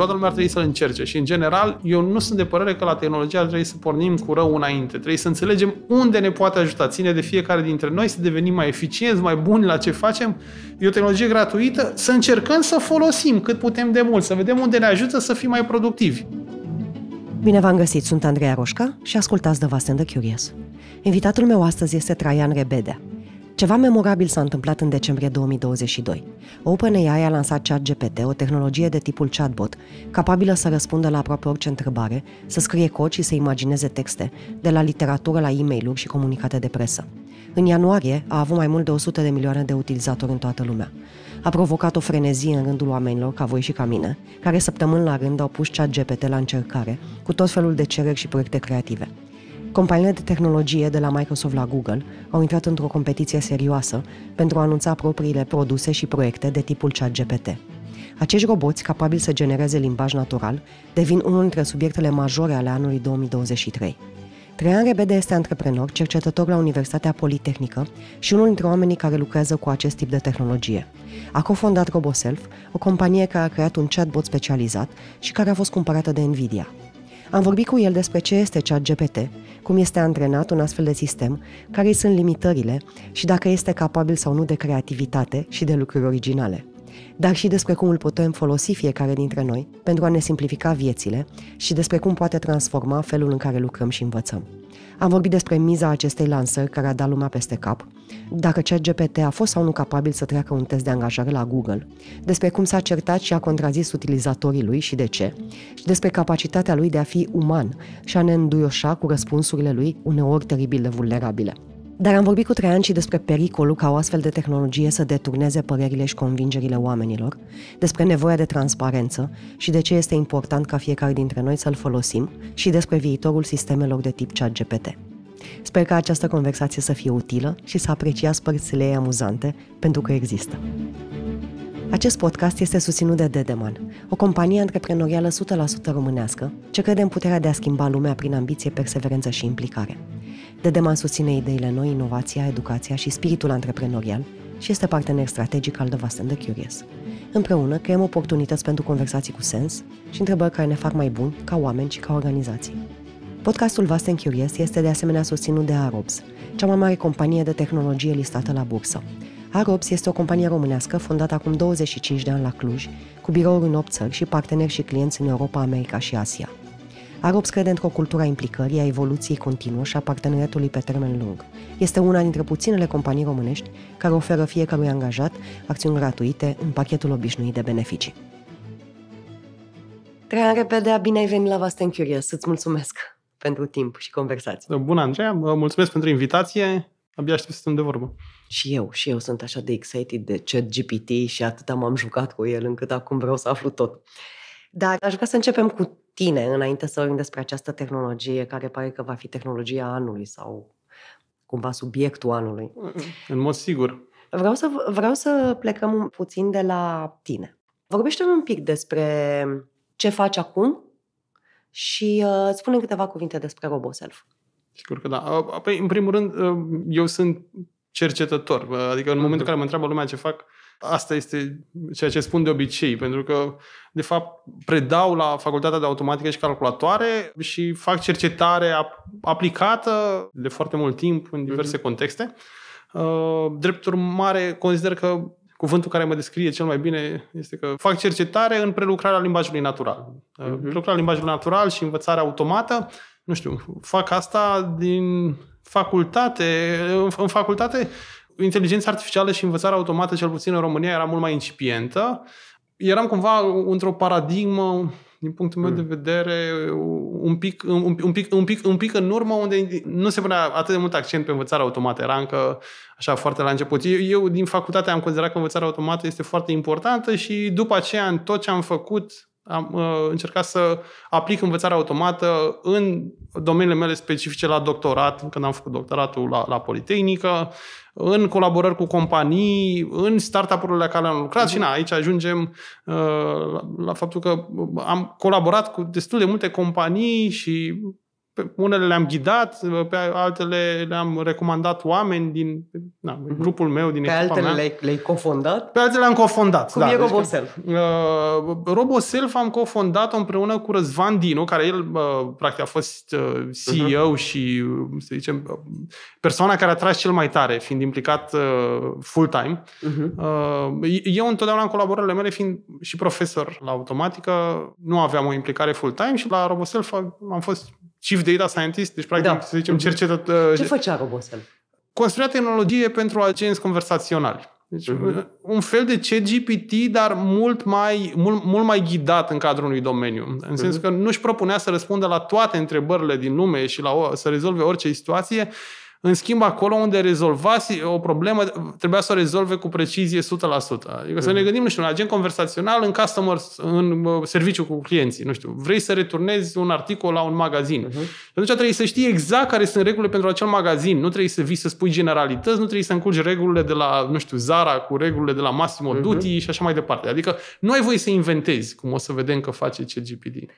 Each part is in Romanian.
toată lumea ar trebui să-l încerce. Și, în general, eu nu sunt de părere că la tehnologie ar trebui să pornim cu rău înainte. Trebuie să înțelegem unde ne poate ajuta. Ține de fiecare dintre noi să devenim mai eficienți, mai buni la ce facem. E o tehnologie gratuită. Să încercăm să folosim cât putem de mult, să vedem unde ne ajută să fim mai productivi. Bine v-am găsit, sunt Andreea Roșca și ascultați The Vast and the Curious. Invitatul meu astăzi este Traian Rebedea, ceva memorabil s-a întâmplat în decembrie 2022. OpenAI a lansat ChatGPT, o tehnologie de tipul chatbot, capabilă să răspundă la aproape orice întrebare, să scrie cod și să imagineze texte, de la literatură la e mail și comunicate de presă. În ianuarie a avut mai mult de 100 de milioane de utilizatori în toată lumea. A provocat o frenezie în rândul oamenilor, ca voi și ca mine, care săptămâni la rând au pus ChatGPT la încercare, cu tot felul de cereri și proiecte creative – Companiile de tehnologie de la Microsoft la Google au intrat într-o competiție serioasă pentru a anunța propriile produse și proiecte de tipul ChatGPT. Acești roboți, capabili să genereze limbaj natural, devin unul dintre subiectele majore ale anului 2023. Traian Rebede este antreprenor, cercetător la Universitatea Politehnică și unul dintre oamenii care lucrează cu acest tip de tehnologie. A cofondat RoboSelf, o companie care a creat un chatbot specializat și care a fost cumpărată de Nvidia. Am vorbit cu el despre ce este GPT, cum este antrenat un astfel de sistem, care sunt limitările și dacă este capabil sau nu de creativitate și de lucruri originale dar și despre cum îl putem folosi fiecare dintre noi pentru a ne simplifica viețile și despre cum poate transforma felul în care lucrăm și învățăm. Am vorbit despre miza acestei lansări care a dat lumea peste cap, dacă ChatGPT a fost sau nu capabil să treacă un test de angajare la Google, despre cum s-a certat și a contrazis utilizatorii lui și de ce, și despre capacitatea lui de a fi uman și a ne înduioșa cu răspunsurile lui uneori teribil de vulnerabile. Dar am vorbit cu Traian și despre pericolul ca o astfel de tehnologie să deturneze părerile și convingerile oamenilor, despre nevoia de transparență și de ce este important ca fiecare dintre noi să-l folosim și despre viitorul sistemelor de tip ChatGPT. Sper că această conversație să fie utilă și să apreciați părțile ei amuzante, pentru că există. Acest podcast este susținut de Dedeman, o companie antreprenorială 100% românească, ce crede în puterea de a schimba lumea prin ambiție, perseverență și implicare. De demand susține ideile noi, inovația, educația și spiritul antreprenorial și este partener strategic al The de Curious. Împreună creăm oportunități pentru conversații cu sens și întrebări care ne fac mai buni ca oameni și ca organizații. Podcastul Vast and Curious este de asemenea susținut de Arobs, cea mai mare companie de tehnologie listată la bursă. Arobs este o companie românească fondată acum 25 de ani la Cluj, cu birouri în 8 țări și parteneri și clienți în Europa, America și Asia – Arops crede într-o cultură a implicării, a evoluției continuă și a parteneriatului pe termen lung. Este una dintre puținele companii românești care oferă fiecărui angajat acțiuni gratuite în pachetul obișnuit de beneficii. Traian Repedea, bine ai venit la Vaste în Curious. Îți mulțumesc pentru timp și conversație. Da, bună, Andreea. Mulțumesc pentru invitație. Abia aștept să stăm de vorbă. Și eu, și eu sunt așa de excited de chat GPT și atât m-am jucat cu el încât acum vreau să aflu tot. Dar aș vrea să începem cu tine înainte să vorbim despre această tehnologie care pare că va fi tehnologia anului sau cumva subiectul anului. În mod sigur. Vreau să, vreau să plecăm puțin de la tine. Vorbește un pic despre ce faci acum și uh, spune câteva cuvinte despre RoboSelf. Sigur că da. Păi, în primul rând, uh, eu sunt cercetător. Adică în ah, momentul în da. care mă întreabă lumea ce fac, Asta este ceea ce spun de obicei, pentru că, de fapt, predau la Facultatea de Automatică și Calculatoare și fac cercetare aplicată de foarte mult timp în diverse mm-hmm. contexte. Uh, drept urmare, consider că cuvântul care mă descrie cel mai bine este că fac cercetare în prelucrarea limbajului natural. Mm-hmm. Prelucrarea limbajului natural și învățarea automată, nu știu, fac asta din facultate. În facultate inteligența artificială și învățarea automată, cel puțin în România, era mult mai incipientă. Eram cumva într-o paradigmă din punctul meu mm. de vedere, un pic, un, un, pic, un, pic, un pic în urmă, unde nu se punea atât de mult accent pe învățarea automată. Era încă așa foarte la început. Eu, eu din facultate am considerat că învățarea automată este foarte importantă și după aceea, în tot ce am făcut, am uh, încercat să aplic învățarea automată în domeniile mele specifice la doctorat, când am făcut doctoratul la, la Politehnică, în colaborări cu companii, în startup-urile la care am lucrat uh-huh. și mhm. na, aici ajungem uh, la, la faptul că am colaborat cu destul de multe companii și pe unele le-am ghidat, pe altele le-am recomandat oameni din na, uh-huh. grupul meu, din pe echipa altele mea. Le-ai, le-ai cofondat? Pe altele le-am cofondat, Cum da. e RoboSelf? Deci, uh, RoboSelf am cofondat împreună cu Răzvan Dinu, care el uh, practic a fost uh, CEO uh-huh. Mhm. și, să zicem, uh, persoana care a tras cel mai tare, fiind implicat uh, full-time. Uh-huh. Uh, eu întotdeauna în colaborările mele, fiind și profesor la automatică, nu aveam o implicare full-time și la RoboSelf am fost și chief data scientist, deci practic, da. să zicem, mhm. cercetător. Ce uh, făcea Robosel? Construia tehnologie pentru agenți conversaționali. Deci, uh-huh. un fel de CGPT, dar mult mai, mult, mult mai ghidat în cadrul unui domeniu. În uh-huh. sensul mhm. că nu își propunea să răspundă la toate întrebările din lume și la, o, să rezolve orice situație, în schimb, acolo unde rezolvați o problemă, trebuia să o rezolve cu precizie 100%. Adică să ne mhm. gândim, nu știu, la gen conversațional în customer, în serviciu cu clienții. Nu știu, vrei să returnezi un articol la un magazin. Uh-huh. Atunci trebuie să știi exact care sunt regulile pentru acel magazin. Nu trebuie să vii să spui generalități, nu trebuie să încurci regulile de la, nu știu, Zara cu regulile de la Massimo uh-huh. Dutti și așa mai departe. Adică nu ai voie să inventezi, cum o să vedem că face CGPD.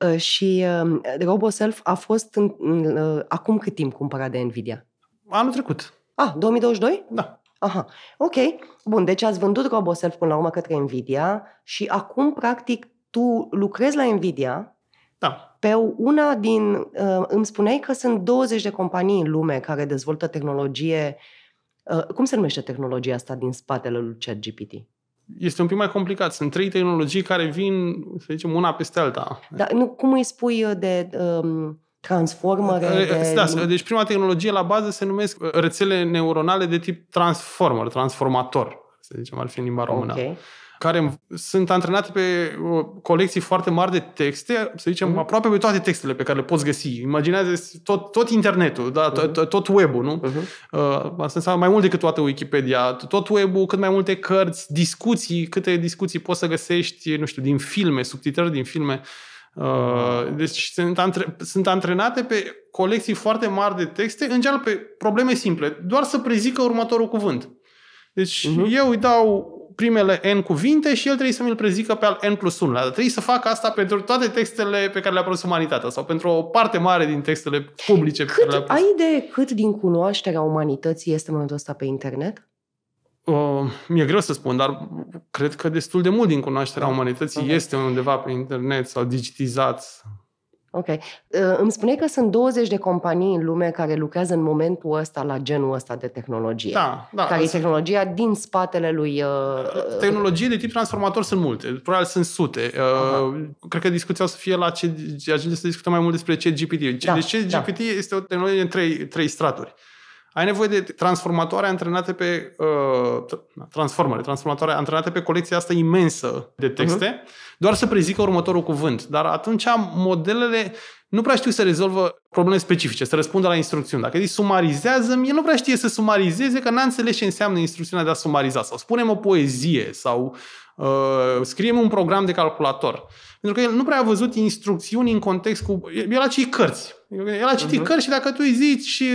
Ă, și ă, RoboSelf a fost în, ă, acum cât timp cumpărat de Nvidia? Anul trecut. Ah, 2022? Da. Aha, ok. Bun, deci ați vândut RoboSelf până la urmă către Nvidia și acum, practic, tu lucrezi la Nvidia da. Pe una din. Îmi spuneai că sunt 20 de companii în lume care dezvoltă tehnologie. Cum se numește tehnologia asta din spatele lui ChatGPT? este un pic mai complicat. Sunt trei tehnologii care vin, să zicem, una peste alta. Dar nu, cum îi spui uh, de um, transformer? Uh, de... Da, deci prima tehnologie la bază se numesc uh, rețele neuronale de tip transformer, transformator, să zicem, ar fi în limba română. Okay care sunt antrenate pe uh, colecții foarte mari de texte, să zicem, mm-hmm. aproape pe toate textele pe care le poți găsi. Imaginează tot, tot internetul, da, mm-hmm. tot web-ul, nu? Mm-hmm. asta mai mult decât toată Wikipedia. Tot web-ul, cât mai multe cărți, discuții, câte discuții poți să găsești, nu știu, din filme, subtitrări din filme. Uh, deci sunt, antre- sunt antrenate pe colecții foarte mari de texte, în general pe probleme simple, doar să prezică următorul cuvânt. Deci uh-huh. eu îi dau primele N cuvinte și el trebuie să mi-l prezică pe al N plus 1. Dar trebuie să facă asta pentru toate textele pe care le-a produs umanitatea sau pentru o parte mare din textele publice cât, pe care le-a produs. Ai idee cât din cunoașterea umanității este în momentul ăsta pe internet? Uh, mi-e greu să spun, dar cred că destul de mult din cunoașterea da. umanității okay. Da. este undeva pe internet sau digitizat. Ok. Ă, îmi spune că sunt 20 de companii în lume care lucrează în momentul ăsta la genul ăsta de tehnologie. Da, da. Care azi... e tehnologia din spatele lui... Uh... Tehnologie de tip transformator sunt multe. Probabil sunt sute. Uh, cred că discuția o să fie la ce... Ajunge să discutăm mai mult despre CGPT. Da, deci CGPT da. este o tehnologie în trei, trei straturi ai nevoie de transformatoare antrenate pe uh, transformare, transformatoare antrenate pe colecția asta imensă de texte, uh-huh. doar să prezică următorul cuvânt. Dar atunci modelele nu prea știu să rezolvă probleme specifice, să răspundă la instrucțiuni. Dacă zici sumarizează, el nu prea știe să sumarizeze, că n-a înțeles ce înseamnă instrucțiunea de a sumariza. Sau spunem o poezie, sau uh, scriem un program de calculator. Uh, pentru că el nu prea a văzut instrucțiuni în context cu... El a citit cărți. El a citit uh-huh. cărți și dacă tu îi zici și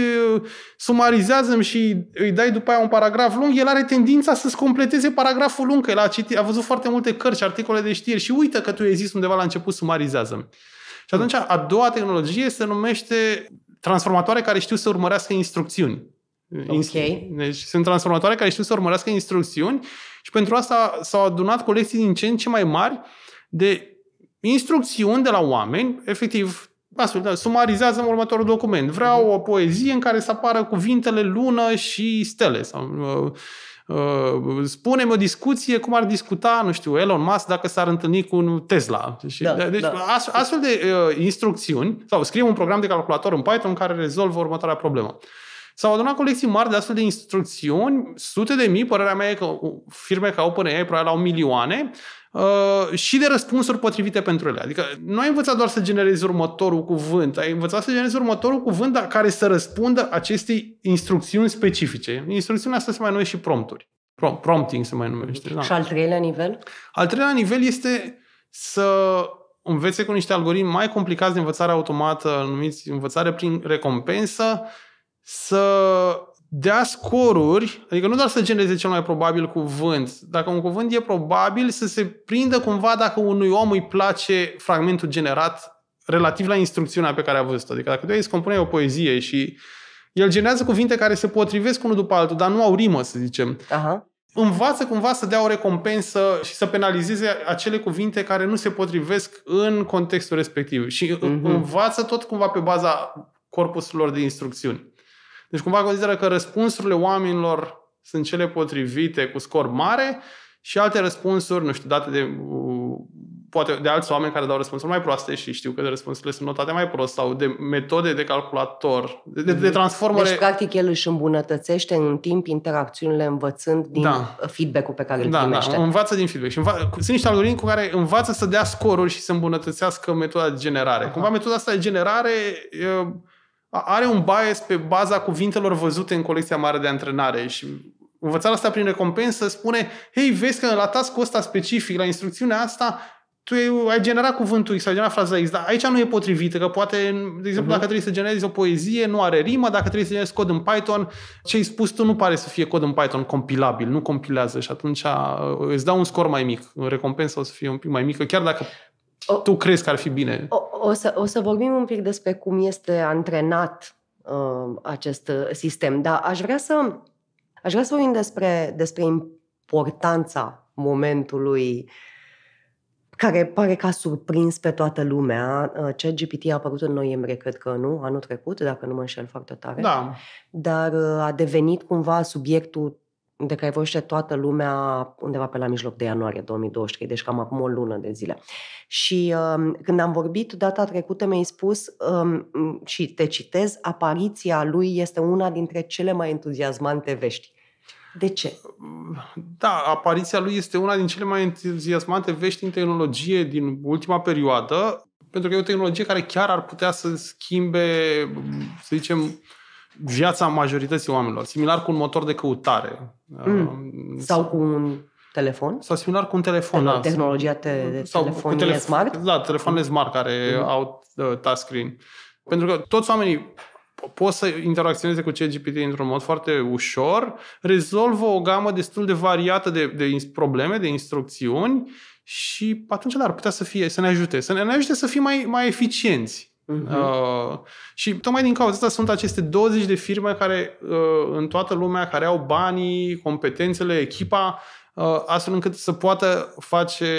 sumarizează și îi dai după aia un paragraf lung, el are tendința să-ți completeze paragraful lung, că el a, citit, a văzut foarte multe cărți și articole de știri și uită că tu îi zis undeva la început sumarizează Și atunci mhm. a doua tehnologie se numește transformatoare care știu să urmărească instrucțiuni. Okay. Deci sunt transformatoare care știu să urmărească instrucțiuni și pentru asta s-au adunat colecții din ce în ce mai mari de instrucțiuni de la oameni, efectiv, astfel, da, sumarizează în următorul document. Vreau mhm. o poezie în care să apară cuvintele lună și stele. Sau, uh, uh, spune-mi o discuție cum ar discuta, nu știu, Elon Musk dacă s-ar întâlni cu un Tesla. Și, da, deci, da. Astfel de uh, instrucțiuni, sau scriu un program de calculator în Python care rezolvă următoarea problemă. S-au adunat colecții mari de astfel de instrucțiuni, sute de mii, părerea mea e că firme ca OpenAI probabil au milioane, uh, și de răspunsuri potrivite pentru ele. Adică nu ai învățat doar să generezi următorul cuvânt, ai învățat să generezi următorul cuvânt dar care să răspundă acestei instrucțiuni specifice. Instrucțiunea asta se mai numește și prompturi. Prom- prompting se mai numește. Da. Și al treilea nivel? Al treilea nivel este să învețe cu niște algoritmi mai complicați de învățare automată, numiți învățare prin recompensă, să dea scoruri, adică nu doar să genereze cel mai probabil cuvânt, dacă un cuvânt e probabil, să se prindă cumva dacă unui om îi place fragmentul generat relativ la instrucțiunea pe care a văzut-o. Adică dacă tu îi compune o poezie și el generează cuvinte care se potrivesc unul după altul, dar nu au rimă, să zicem. Aha. Învață cumva să dea o recompensă și să penalizeze acele cuvinte care nu se potrivesc în contextul respectiv. Și uh-huh. învață tot cumva pe baza corpusului de instrucțiuni. Deci cumva consideră că răspunsurile oamenilor sunt cele potrivite cu scor mare și alte răspunsuri, nu știu, date de uh, poate de alți oameni care dau răspunsuri mai proaste și știu că de răspunsurile sunt notate mai prost sau de metode de calculator, de, de mhm. transformare. Deci, practic, el își îmbunătățește în timp interacțiunile învățând din da. feedback-ul pe care îl da, da primește. Da, învață din feedback. Și înva- sunt niște algoritmi cu care învață să dea scoruri și să îmbunătățească metoda de generare. Aha. Cumva metoda asta de generare... Eu, are un bias pe baza cuvintelor văzute în colecția mare de antrenare și învățarea asta prin recompensă spune, hei, vezi că la task ăsta specific, la instrucțiunea asta, tu ai generat cuvântul X, ai generat fraza X, dar aici nu e potrivită, că poate, de exemplu, uh-huh. dacă trebuie să generezi o poezie, nu are rimă, dacă trebuie să generezi cod în Python, ce ai spus tu nu pare să fie cod în Python compilabil, nu compilează și atunci uh, îți dau un scor mai mic, recompensa o să fie un pic mai mică, chiar dacă o, tu crezi că ar fi bine? O, o, să, o să vorbim un pic despre cum este antrenat um, uh, acest sistem, dar aș vrea să, aș vrea să vorbim despre, despre importanța momentului care pare că a surprins pe toată lumea. Uh, Chat GPT a apărut în noiembrie, cred că nu, anul trecut, dacă nu mă înșel foarte tare. Da. Dar uh, a devenit cumva subiectul de care vorbește toată lumea undeva pe la mijloc de ianuarie 2023, deci cam acum o lună de zile. Și um, când am vorbit data trecută, mi-ai spus, um, și te citez, apariția lui este una dintre cele mai entuziasmante vești. De ce? Da, apariția lui este una din cele mai entuziasmante vești în tehnologie din ultima perioadă, pentru că e o tehnologie care chiar ar putea să schimbe, să zicem, viața majorității oamenilor, similar cu un motor de căutare. Mm. Uh, sau cu un telefon? Sau similar cu un telefon, Tehnologia da. Tehnologia te- sau telefonie cu telef- smart? Da, telefoanele smart care mm. au uh, touchscreen. Pentru că toți oamenii pot să interacționeze cu CGPT într-un mod foarte ușor, rezolvă o gamă destul de variată de, de probleme, de instrucțiuni și atunci, da, ar putea să fie, să ne ajute, să ne, ne ajute să fim mai, mai eficienți. Uh-huh. Uh, și tocmai din cauza asta sunt aceste 20 de firme care uh, în toată lumea, care au banii, competențele, echipa, uh, astfel încât să poată face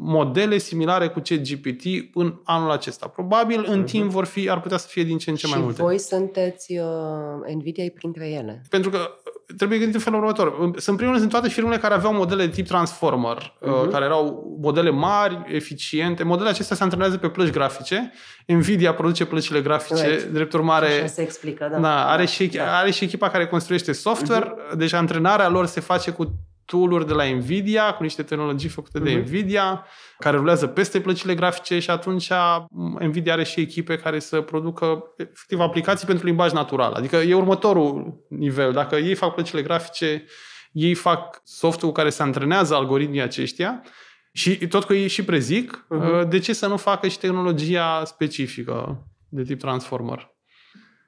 modele similare cu ce GPT în anul acesta. Probabil în uh-huh. timp vor fi, ar putea să fie din ce în ce și mai multe. Și voi sunteți uh, NVIDIA printre ele. Pentru că trebuie gândit în felul următor. Sunt primul sunt toate firmele care aveau modele de tip Transformer, uh-huh. care erau modele mari, eficiente. Modele acestea se antrenează pe plăci grafice. Nvidia produce plăcile grafice, right. drept urmare... Așa se explică, da. da are, și, da. are și echipa care construiește software, uh-huh. deci antrenarea lor se face cu tooluri de la Nvidia, cu niște tehnologii făcute uh-huh. de mhm. Nvidia, care rulează peste plăcile grafice și atunci mm, Nvidia are și echipe care să producă efectiv aplicații pentru limbaj natural. Adică e următorul nivel. Dacă ei fac plăcile grafice, ei fac softul care se antrenează algoritmii aceștia și tot că ei și prezic, uh-huh. de ce să nu facă și tehnologia specifică de tip transformer?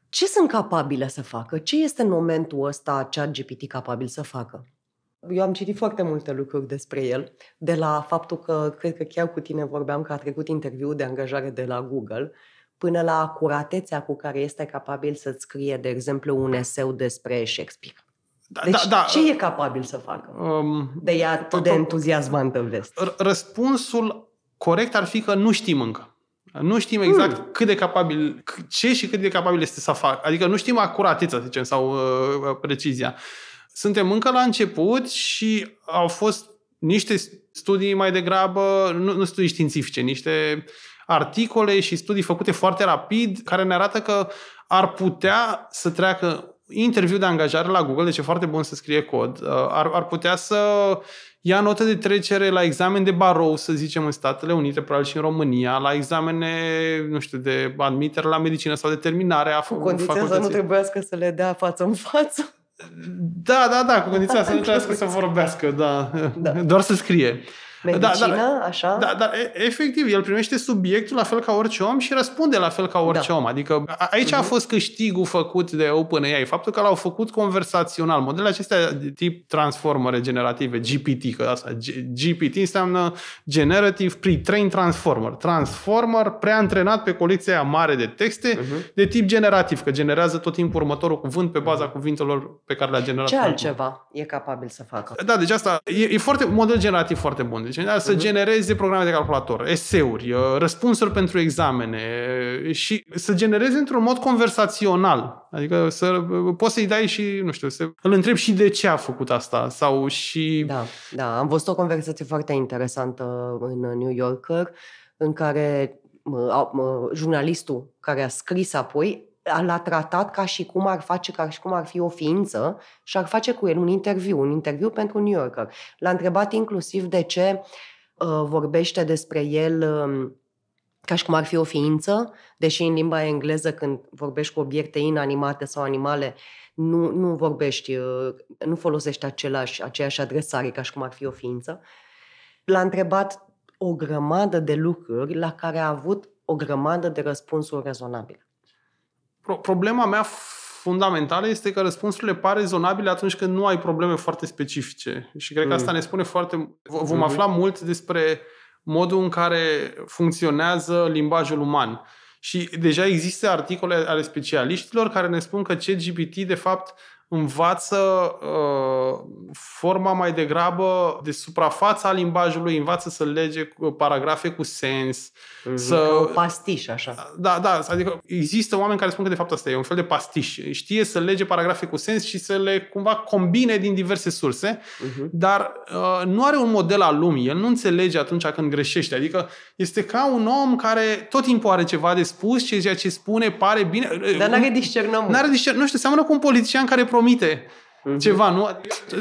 Ce sunt capabile să facă? Ce este în momentul ăsta chat GPT capabil să facă? Eu am citit foarte multe lucruri despre el, de la faptul că, cred că chiar cu tine vorbeam că a trecut interviul de angajare de la Google, până la acuratețea cu care este capabil să scrie, de exemplu, un eseu despre Shakespeare. Da, deci da, da. ce e capabil să facă? Um, de ea atât de entuziasmantă vest. Răspunsul corect ar fi că nu știm încă. Nu știm exact hmm. cât de capabil, ce și cât de capabil este să facă. Adică nu știm acuratețea, să zicem, sau uh, uh precizia. Uh, suntem încă la început și au fost niște studii mai degrabă, nu, nu studii științifice, niște articole și studii făcute foarte rapid care ne arată că ar putea să treacă interviu de angajare la Google, deci e foarte bun să scrie cod, uh, ar, ar putea să ia notă de trecere la examen de barou, să zicem, în Statele Unite, probabil și în România, la examene, nu știu, de admitere la medicină sau de terminare a Cu condiția să nu trebuiască să le dea față în față. Da, da, da, cu condiția să nu trebuie să vorbească, da. da. Doar să scrie. Da, da, da. Medicină, da, dar, așa? Da, dar efectiv, el primește subiectul la fel ca orice om și răspunde la fel ca orice da. om. Adică aici a mhm. fost câștigul făcut de OpenAI, faptul că l-au făcut conversațional. Modelele acestea de tip transformă regenerative, GPT, că asta, GPT înseamnă Generative Pre-Trained Transformer. Transformer preantrenat pe colecția mare de texte uh-huh. de tip generativ, că generează tot timpul următorul cuvânt pe baza uh-huh. cuvintelor pe care le-a generat. Ce altceva e capabil să facă? Da, deci asta e, e foarte, model generativ foarte bun deci uh să mhm. genereze programe de calculator, eseuri, uh, răspunsuri pentru examene uh, și să genereze într-un mod conversațional. Adică să, uh, poți să-i dai și, nu știu, să îl întrebi și de ce a făcut asta sau și... Da, da, am văzut o conversație foarte interesantă în New Yorker în care jurnalistul care a scris apoi l-a tratat ca și cum ar face, ca și cum ar fi o ființă și ar face cu el un interviu, un interviu pentru New Yorker. L-a întrebat inclusiv de ce uh, vorbește despre el uh, ca și cum ar fi o ființă, deși în limba engleză când vorbești cu obiecte inanimate sau animale, nu, nu vorbești, uh, nu folosești același, aceeași adresare ca și cum ar fi o ființă. L-a întrebat o grămadă de lucruri la care a avut o grămadă de răspunsuri rezonabile. Problema mea fundamentală este că răspunsurile par rezonabile atunci când nu ai probleme foarte specifice. Și cred că asta mm. ne spune foarte... Vom mm-hmm. afla mult despre modul în care funcționează limbajul uman. Și deja există articole ale specialiștilor care ne spun că CGPT, de fapt, învață uh, forma mai degrabă de suprafața limbajului, învață să lege uh, paragrafe cu sens. Mm-hmm. Să... Ca pastiș, așa. Da, da, adică există oameni care spun că de fapt asta e un fel de pastiș. Știe să lege paragrafe cu sens și să le cumva combine din diverse surse, mm-hmm. dar uh, nu are un model al lumii. El nu înțelege atunci când greșește. Adică uh, este ca un om care tot timpul are ceva de spus ce ceea ce spune pare bine. Dar n-are discernământ. N-are discernământ. Nu știu, seamănă cu un politician care promite mm-hmm. ceva, nu?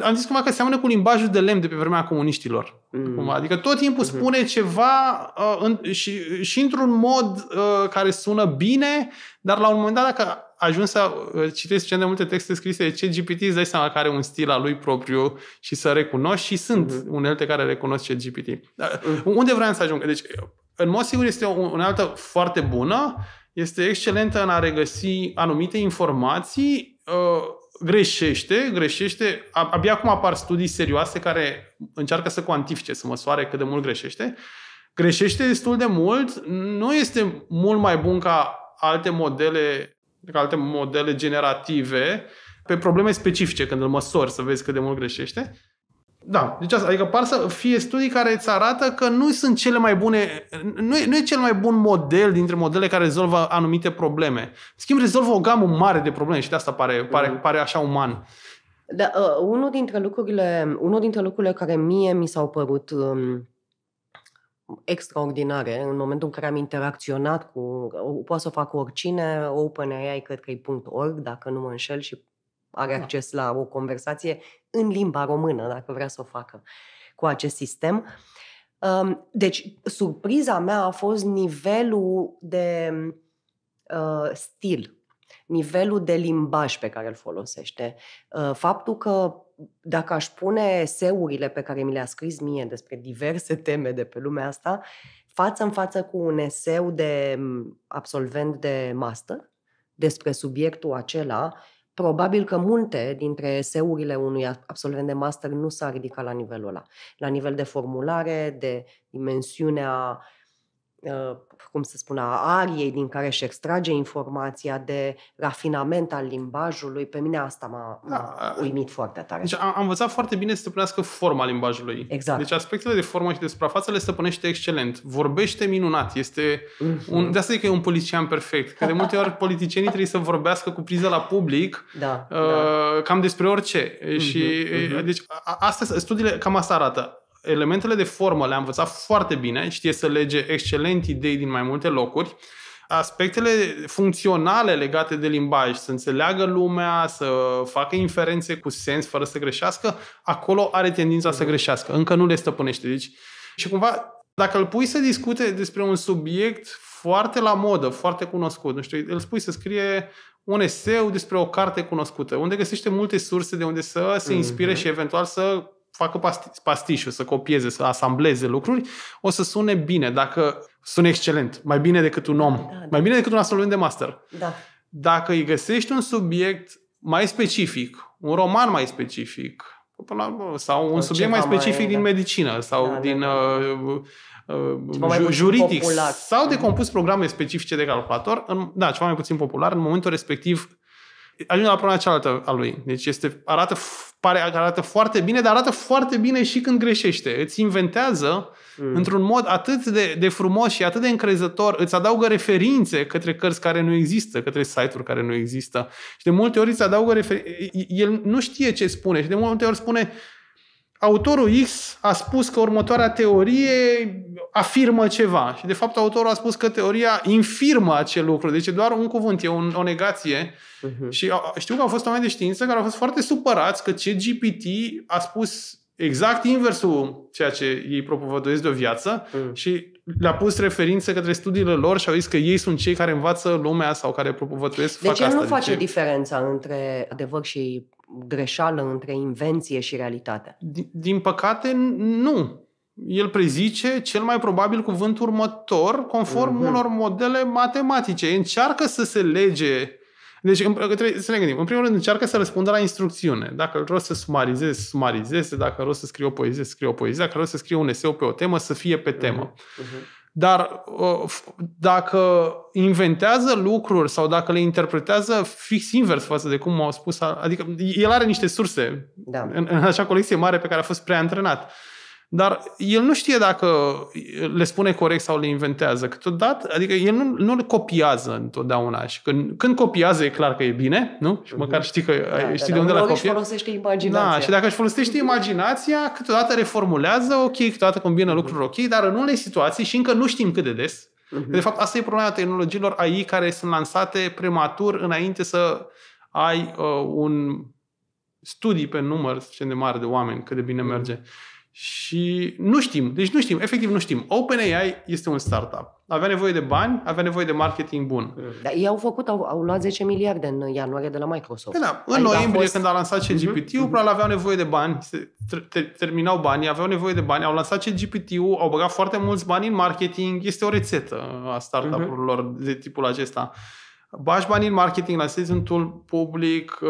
Am zis cumva că seamănă cu limbajul de lemn de pe vremea comuniștilor. Mm-hmm. Adică tot timpul mm-hmm. spune ceva uh, în, și, și într-un mod uh, care sună bine, dar la un moment dat dacă ajuns să uh, citesc cel de multe texte scrise de CGPT, îți dai seama că are un stil al lui propriu și să recunoști și sunt mm unelte care recunosc CGPT. Dar uh, mhm. unde vreau să ajung? Deci, în mod sigur este o unealtă foarte bună, este excelentă în a regăsi anumite informații, uh, greșește, greșește, abia acum apar studii serioase care încearcă să cuantifice, să măsoare cât de mult greșește, greșește destul de mult, nu este mult mai bun ca alte modele, ca alte modele generative, pe probleme specifice, când îl măsori să vezi cât de mult greșește, da, deci asta, adică par să fie studii care îți arată că nu sunt cele mai bune, nu e, nu e cel mai bun model dintre modele care rezolvă anumite probleme. În schimb, rezolvă o gamă mare de probleme și de asta pare, pare, mhm. pare așa uman. Da, uh, unul, dintre lucrurile, unul dintre lucrurile care mie mi s-au părut um, extraordinare în momentul în care am interacționat cu, poate să o fac oricine, OpenAI cred că e .org, dacă nu mă înșel și are da. acces la o conversație în limba română, dacă vrea să o facă cu acest sistem. Deci, surpriza mea a fost nivelul de uh, stil, nivelul de limbaj pe care îl folosește. Uh, faptul că dacă aș pune seurile pe care mi le-a scris mie despre diverse teme de pe lumea asta, față în față cu un eseu de mm, absolvent de master despre subiectul acela, Probabil că multe dintre eseurile unui absolvent de master nu s-ar ridica la nivelul ăla. La nivel de formulare, de dimensiunea Uh, cum să spun, a ariei din care își extrage informația, de rafinament al limbajului, pe mine asta m-a, da, m-a uimit foarte tare. Deci a, învățat foarte bine să stăpânească forma limbajului. Exact. Deci aspectele de formă și de suprafață le stăpânește excelent. Vorbește minunat. Este mm-hmm. un, de asta e că e un politician perfect. Că de multe ori politicienii trebuie să vorbească cu priză la public da, uh, da. cam despre orice. Uh-huh, și, uh-huh. Deci a, astea, studiile cam asta arată elementele de formă le-a învățat foarte bine, știe să lege excelent idei din mai multe locuri, aspectele funcționale legate de limbaj, să înțeleagă lumea, să facă inferențe cu sens fără să greșească, acolo are tendința să mhm. greșească. Încă nu le stăpânește. Deci, și cumva, dacă îl pui să discute despre un subiect foarte la modă, foarte cunoscut, nu știu, îl spui să scrie un eseu despre o carte cunoscută, unde găsește multe surse de unde să se inspire mm-hmm. și eventual să facă pasti- pastișul, să copieze, să asambleze lucruri, o să sune bine, dacă sună excelent, mai bine decât un om, da, da. mai bine decât un absolvent de master. Da. Dacă îi găsești un subiect mai specific, un roman mai specific, până la, sau un subiect mai specific mai, da. din da. medicină sau da, da din da, da. Uh, uh, uh juridic popular. sau de mhm. compus programe specifice de calculator, în, da, ceva mai puțin popular, în momentul respectiv ajunge la problema cealaltă a lui. Deci este, arată pare că arată foarte bine, dar arată foarte bine și când greșește. Îți inventează mm. într-un mod atât de, de frumos și atât de încrezător, îți adaugă referințe către cărți care nu există, către site-uri care nu există. Și de multe ori îți adaugă referințe. El nu știe ce spune și de multe ori spune autorul X a spus că următoarea teorie afirmă ceva și de fapt autorul a spus că teoria infirmă acel lucru, deci e doar un cuvânt, e un, o negație uh-huh. și știu că au fost oameni de știință care au fost foarte supărați că ce GPT a spus exact inversul ceea ce ei propovăduiesc de o viață uh-huh. și le-a pus referințe către studiile lor și au zis că ei sunt cei care învață lumea sau care propovăduiesc deci fac asta. Deci nu face diferența între adevăr și greșeală între invenție și realitate? Din, din păcate, nu. El prezice cel mai probabil cuvânt următor, conform uh-huh. unor modele matematice. Încearcă să se lege. Deci, în, trebuie să ne gândim. În primul rând, încearcă să răspundă la instrucțiune. Dacă vreau să sumarizez, sumarizez. Dacă vreau să scriu o poezie, scriu o poezie. Dacă vreau să scriu un eseu pe o temă, să fie pe temă. Uh-huh. Uh-huh. Dar uh, dacă inventează lucruri sau dacă le interpretează fix invers față de cum au spus, adică el are niște surse da. în, în așa colecție mare pe care a fost preantrenat. antrenat. Dar el nu știe dacă le spune corect sau le inventează. Câteodată, adică el nu, nu le copiază întotdeauna. Și când, când copiază, e clar că e bine, nu? Și mhm. măcar știi, că, da, da, știi da, de unde la copia. folosește da, imaginația. Da, și dacă își folosește imaginația, câteodată reformulează, ok, câteodată combină mhm. lucruri ok, dar în unele situații, și încă nu știm cât de des, mhm. de fapt, asta e problema tehnologiilor AI care sunt lansate prematur înainte să ai uh, un studii pe număr, ce de mare de oameni, cât de bine merge. Uh-huh. Și nu știm, deci nu știm, efectiv nu știm. OpenAI este un startup. Avea nevoie de bani, avea nevoie de marketing bun. Dar ei au făcut, au, au luat 10 miliarde în ianuarie de la Microsoft. Da, da. în adică noiembrie fost... când a lansat mhm. CGPT-ul, uh-huh. Mhm. probabil aveau nevoie de bani, se, ter, terminau banii, aveau nevoie de bani, au lansat CGPT-ul, au băgat foarte mulți bani în marketing, este o rețetă a startup-urilor uh-huh. de tipul acesta. Bași banii în marketing, lansezi sezonul public, uh,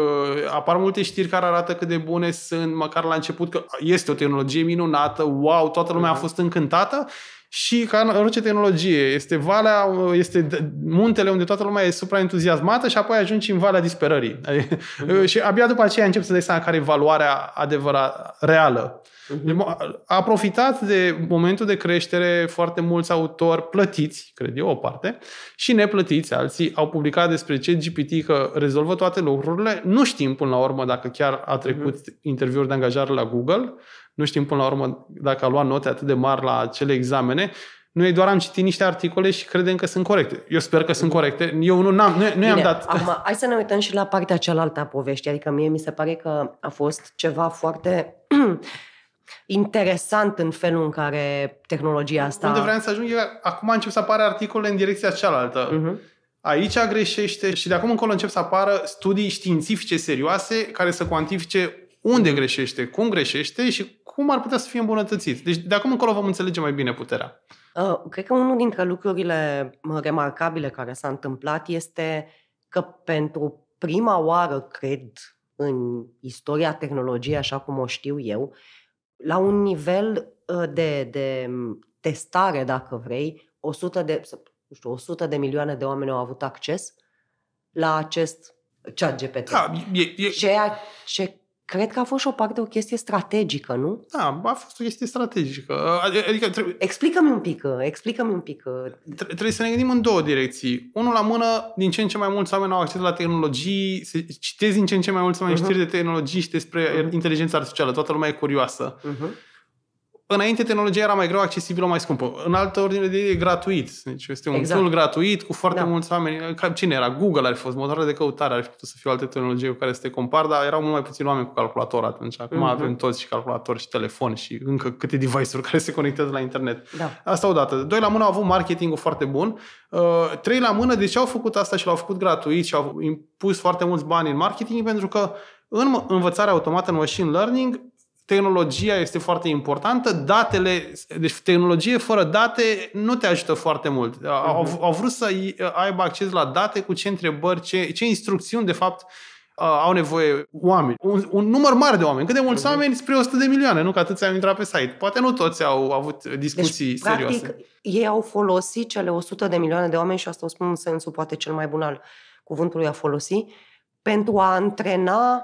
apar multe știri care arată cât de bune sunt, măcar la început, că este o tehnologie minunată, wow, toată lumea a mhm. fost încântată și ca în orice tehnologie, este valea, este muntele unde toată lumea e supraentuziasmată și apoi ajungi în valea disperării. Uh-huh. și abia după aceea începi să dai seama care e valoarea adevărat, reală. Uh-huh. A profitat de momentul de creștere foarte mulți autori plătiți, cred eu, o parte, și neplătiți, alții au publicat despre ce GPT că rezolvă toate lucrurile. Nu știm până la urmă dacă chiar a trecut uh-huh. interviuri de angajare la Google, nu știm până la urmă dacă a luat note atât de mari la acele examene, noi doar am citit niște articole și credem că sunt corecte. Eu sper că sunt corecte. Eu nu am nu, nu am dat... Acum, hai să ne uităm și la partea cealaltă a poveștii. Adică mie mi se pare că a fost ceva foarte interesant în felul în care tehnologia asta... Unde vreau să ajung eu, acum încep să apară articole în direcția cealaltă. Uh-huh. Aici greșește și de acum încolo încep să apară studii științifice serioase care să cuantifice unde mhm. greșește, cum greșește și cum ar putea să fie îmbunătățit. Deci de acum încolo vom înțelege mai bine puterea. Uh, cred că unul dintre lucrurile remarcabile care s-a întâmplat este că pentru prima oară, cred, în istoria tehnologiei, așa cum o știu eu, la un nivel uh, de, de mm, testare, dacă vrei, 100 de, nu știu, 100 de milioane de oameni au avut acces la acest chat GPT. Da, e, e... Ceea ce Cred că a fost și o parte o chestie strategică, nu? Da, a fost o chestie strategică. Adică trebuie... Explică-mi un pic, explică-mi un pic. Tre- trebuie să ne gândim în două direcții. Unul la mână, din ce în ce mai mulți oameni au acces la tehnologii, se citezi din ce în ce mai mulți oameni uh-huh. știri de tehnologii și despre uh-huh. inteligența artificială. Toată lumea e curioasă. Uh-huh. Înainte tehnologia era mai greu accesibilă, mai scumpă. În altă ordine de idee, e gratuit. Deci este un exact. tool gratuit cu foarte da. mulți oameni. Cine era? Google ar fi fost motoare de căutare, ar fi putut să fie alte tehnologie cu care să te compar, dar erau mult mai puțini oameni cu calculator atunci. Acum mm-hmm. avem toți și calculator și telefon și încă câte device-uri care se conectează la internet. Da. Asta odată. Doi la mână au avut marketingul foarte bun. Uh, trei la mână, de deci ce au făcut asta și l-au făcut gratuit și au impus foarte mulți bani în marketing? Pentru că în învățarea automată, în machine learning, tehnologia este foarte importantă, datele, deci tehnologie fără date nu te ajută foarte mult. Uh-huh. Au, mhm. au vrut să aibă acces la date cu ce întrebări, ce, ce instrucțiuni, de fapt, au nevoie oameni. Un, un număr mare de oameni. Cât de mulți uh-huh. oameni? Spre 100 de milioane, nu? Că atâți au intrat pe site. Poate nu toți au avut discuții deci, serioase. Practic, ei au folosit cele 100 de milioane de oameni și asta o spun în sensul poate cel mai bun al cuvântului a folosi, pentru a antrena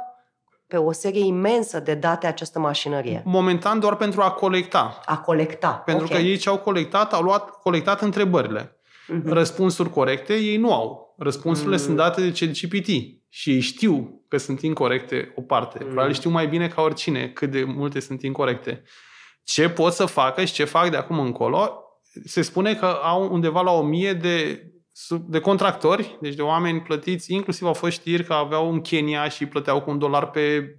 pe o serie imensă de date această mașinărie. Momentan doar pentru a colecta. A colecta. Pentru okay. că ei ce au colectat, au luat colectat întrebările. Mm-hmm. Răspunsuri corecte ei nu au. Răspunsurile mm-hmm. sunt date de CGPT și ei știu că sunt incorrecte o parte. Mm-hmm. Probabil știu mai bine ca oricine cât de multe sunt incorrecte. Ce pot să facă și ce fac de acum încolo, se spune că au undeva la o mie de de contractori, deci de oameni plătiți, inclusiv au fost știri că aveau în Kenya și plăteau cu un dolar pe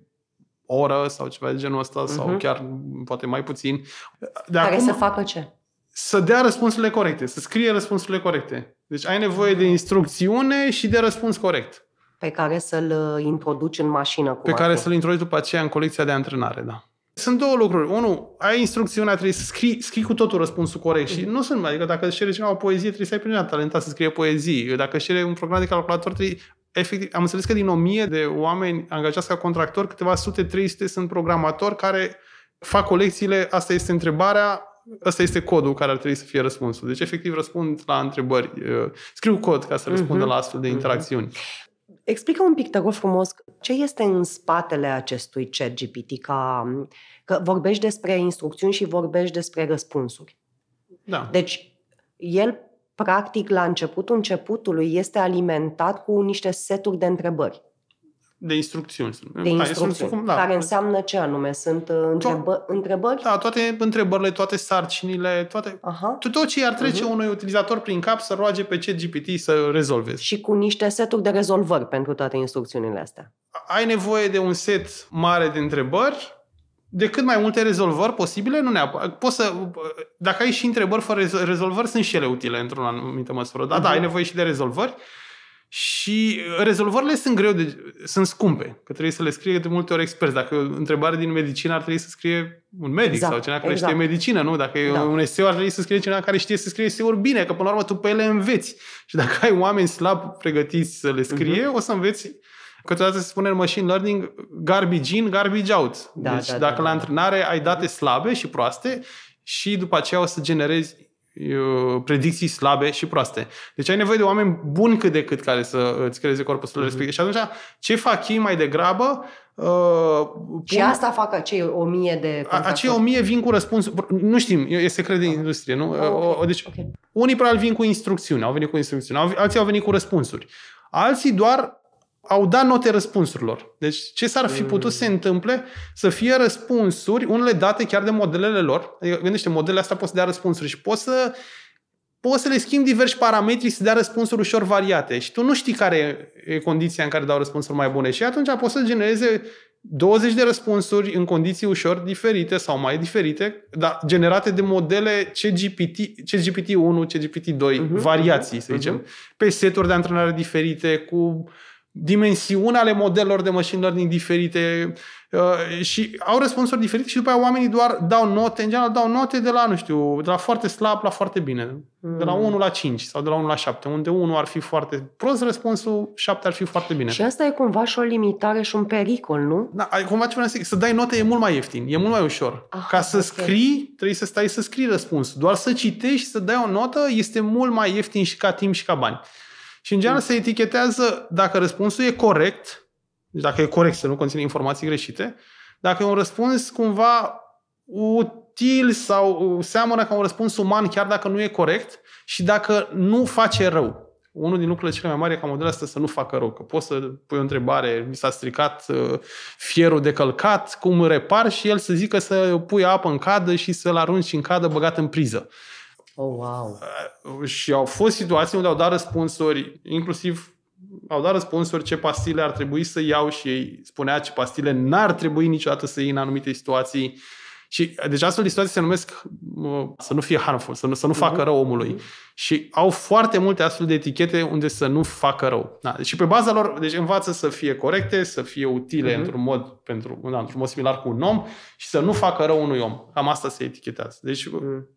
oră sau ceva de genul ăsta, uh-huh. sau mhm. chiar poate mai puțin. De Care acum, să facă ce? Să dea răspunsurile corecte, să scrie răspunsurile corecte. Deci ai nevoie de instrucțiune și de răspuns corect. Pe care să-l uh, introduci în mașină. Cu pe care să-l introduci după aceea în colecția de antrenare, da. Sunt două lucruri. Unu, ai instrucțiunea, trebuie să scrii, scrii cu totul răspunsul corect și mhm. nu sunt, adică dacă își cere cineva o poezie, trebuie să ai prima talentat să scrie poezii. Dacă își cere un program de calculator, trebuie efectiv, am înțeles că din o mie de oameni angajați ca contractor, câteva sute, 300 sunt programatori care fac colecțiile, asta este întrebarea, asta este codul care ar trebui să fie răspunsul. Deci, efectiv, răspund la întrebări, scriu cod ca să răspundă uh-huh. la astfel de mhm. interacțiuni. Uh-huh. Explică un pic, te rog frumos, ce este în spatele acestui chat GPT, ca, că vorbești despre instrucțiuni și vorbești despre răspunsuri. Da. Deci, el, practic, la începutul începutului, este alimentat cu niște seturi de întrebări de instrucțiuni. de instrucțiuni, da, instrucțiuni cum, da, care înseamnă ce anume? Sunt uh, întrebă- to- întrebări? Da, toate întrebările, toate sarcinile, toate, Aha. tot ce ar trece uh-huh. unui utilizator prin cap să roage pe ce GPT să rezolve. Și cu niște seturi de rezolvări pentru toate instrucțiunile astea. Ai nevoie de un set mare de întrebări, de cât mai multe rezolvări posibile, nu Poți să, dacă ai și întrebări fără rezolvări, sunt și ele utile într-o anumită măsură. Da, uh-huh. da, ai mhm. nevoie și de rezolvări. Și rezolvările sunt greu de sunt scumpe, că trebuie să le scrie de multe ori experți. Dacă e o întrebare din medicină, ar trebui să scrie un medic exact, sau cineva care exact. știe medicină, nu? Dacă e da. un eseu, ar trebui să scrie cineva care știe să scrie eseuri bine, că până la urmă tu pe ele înveți. Și dacă ai oameni slab pregătiți să le scrie, uh-huh. o să înveți câteodată se spune în machine learning garbage in, garbage out. Da, deci da, dacă da, la da, da. antrenare ai date slabe și proaste și după aceea o să generezi Uh, predicții slabe și proaste. Deci ai nevoie de oameni buni cât de cât care să îți creeze corpul mm-hmm. respecte. Și atunci, ce fac ei mai degrabă? Uh, pun... Și asta fac acei o mie de... A, acei o mie vin cu răspuns... Nu știm, e secret de ah. industrie, nu? Oh, okay. Deci, okay. unii probabil vin cu instrucțiuni, au venit cu instrucțiuni, alții au venit cu răspunsuri. Alții doar au dat note răspunsurilor. Deci ce s-ar fi putut mm. să se întâmple? Să fie răspunsuri, unele date chiar de modelele lor. Adică, gândește, modelele astea pot să dea răspunsuri și poți să, poți să le schimbi diversi parametri să dea răspunsuri ușor variate. Și tu nu știi care e condiția în care dau răspunsuri mai bune. Și atunci poți să genereze 20 de răspunsuri în condiții ușor diferite sau mai diferite, dar generate de modele CGPT, CGPT 1, CGPT 2, uh-huh, mhm, variații, uh-huh, să mhm, zicem, uh-huh. pe seturi de antrenare diferite, cu dimensiune ale modelor de machine learning diferite uh, și au răspunsuri diferite și după aia oamenii doar dau note, în general dau note de la, nu știu, de la foarte slab la foarte bine, mm. de la 1 mm. la 5 sau de la 1 la 7, unde 1 ar fi foarte prost răspunsul, 7 ar fi foarte bine. Și asta e cumva și o limitare și un pericol, nu? Da, cumva ce vreau să zic, să dai note e mult mai ieftin, e mult mai ușor. Ah, Ca să okay. scrii, trebuie să stai să scrii răspunsul. Doar să citești și să dai o notă este mult mai ieftin și ca timp și ca bani. Și în general mm. se etichetează dacă răspunsul e corect, deci dacă e corect să nu conține informații greșite, dacă e un răspuns cumva util sau seamănă ca un răspuns uman chiar dacă nu e corect și dacă nu face rău. Unul din lucrurile cele mai mari e ca modelul ăsta să nu facă rău, că poți să pui o întrebare, mi s-a stricat uh, fierul de călcat, cum repar și el să zică să pui apă în cadă și să-l arunci în cadă băgat în priză. Oh, wow. Uh, și au fost situații unde au dat răspunsuri, inclusiv au dat răspunsuri ce pastile ar trebui să iau și ei spunea ce pastile n-ar trebui niciodată să iei în anumite situații. Și uh, deci astfel de situații se numesc uh, să nu fie harmful, să nu, să nu facă mhm. rău omului. Mhm. Și au foarte multe astfel de etichete unde să nu facă rău. Da. Deci și pe baza lor, deci învață să fie corecte, să fie utile uh-huh. într-un mod pentru da, într-un mod similar cu un om și să nu facă rău unui om. Cam asta se etichetează. Deci uh-huh.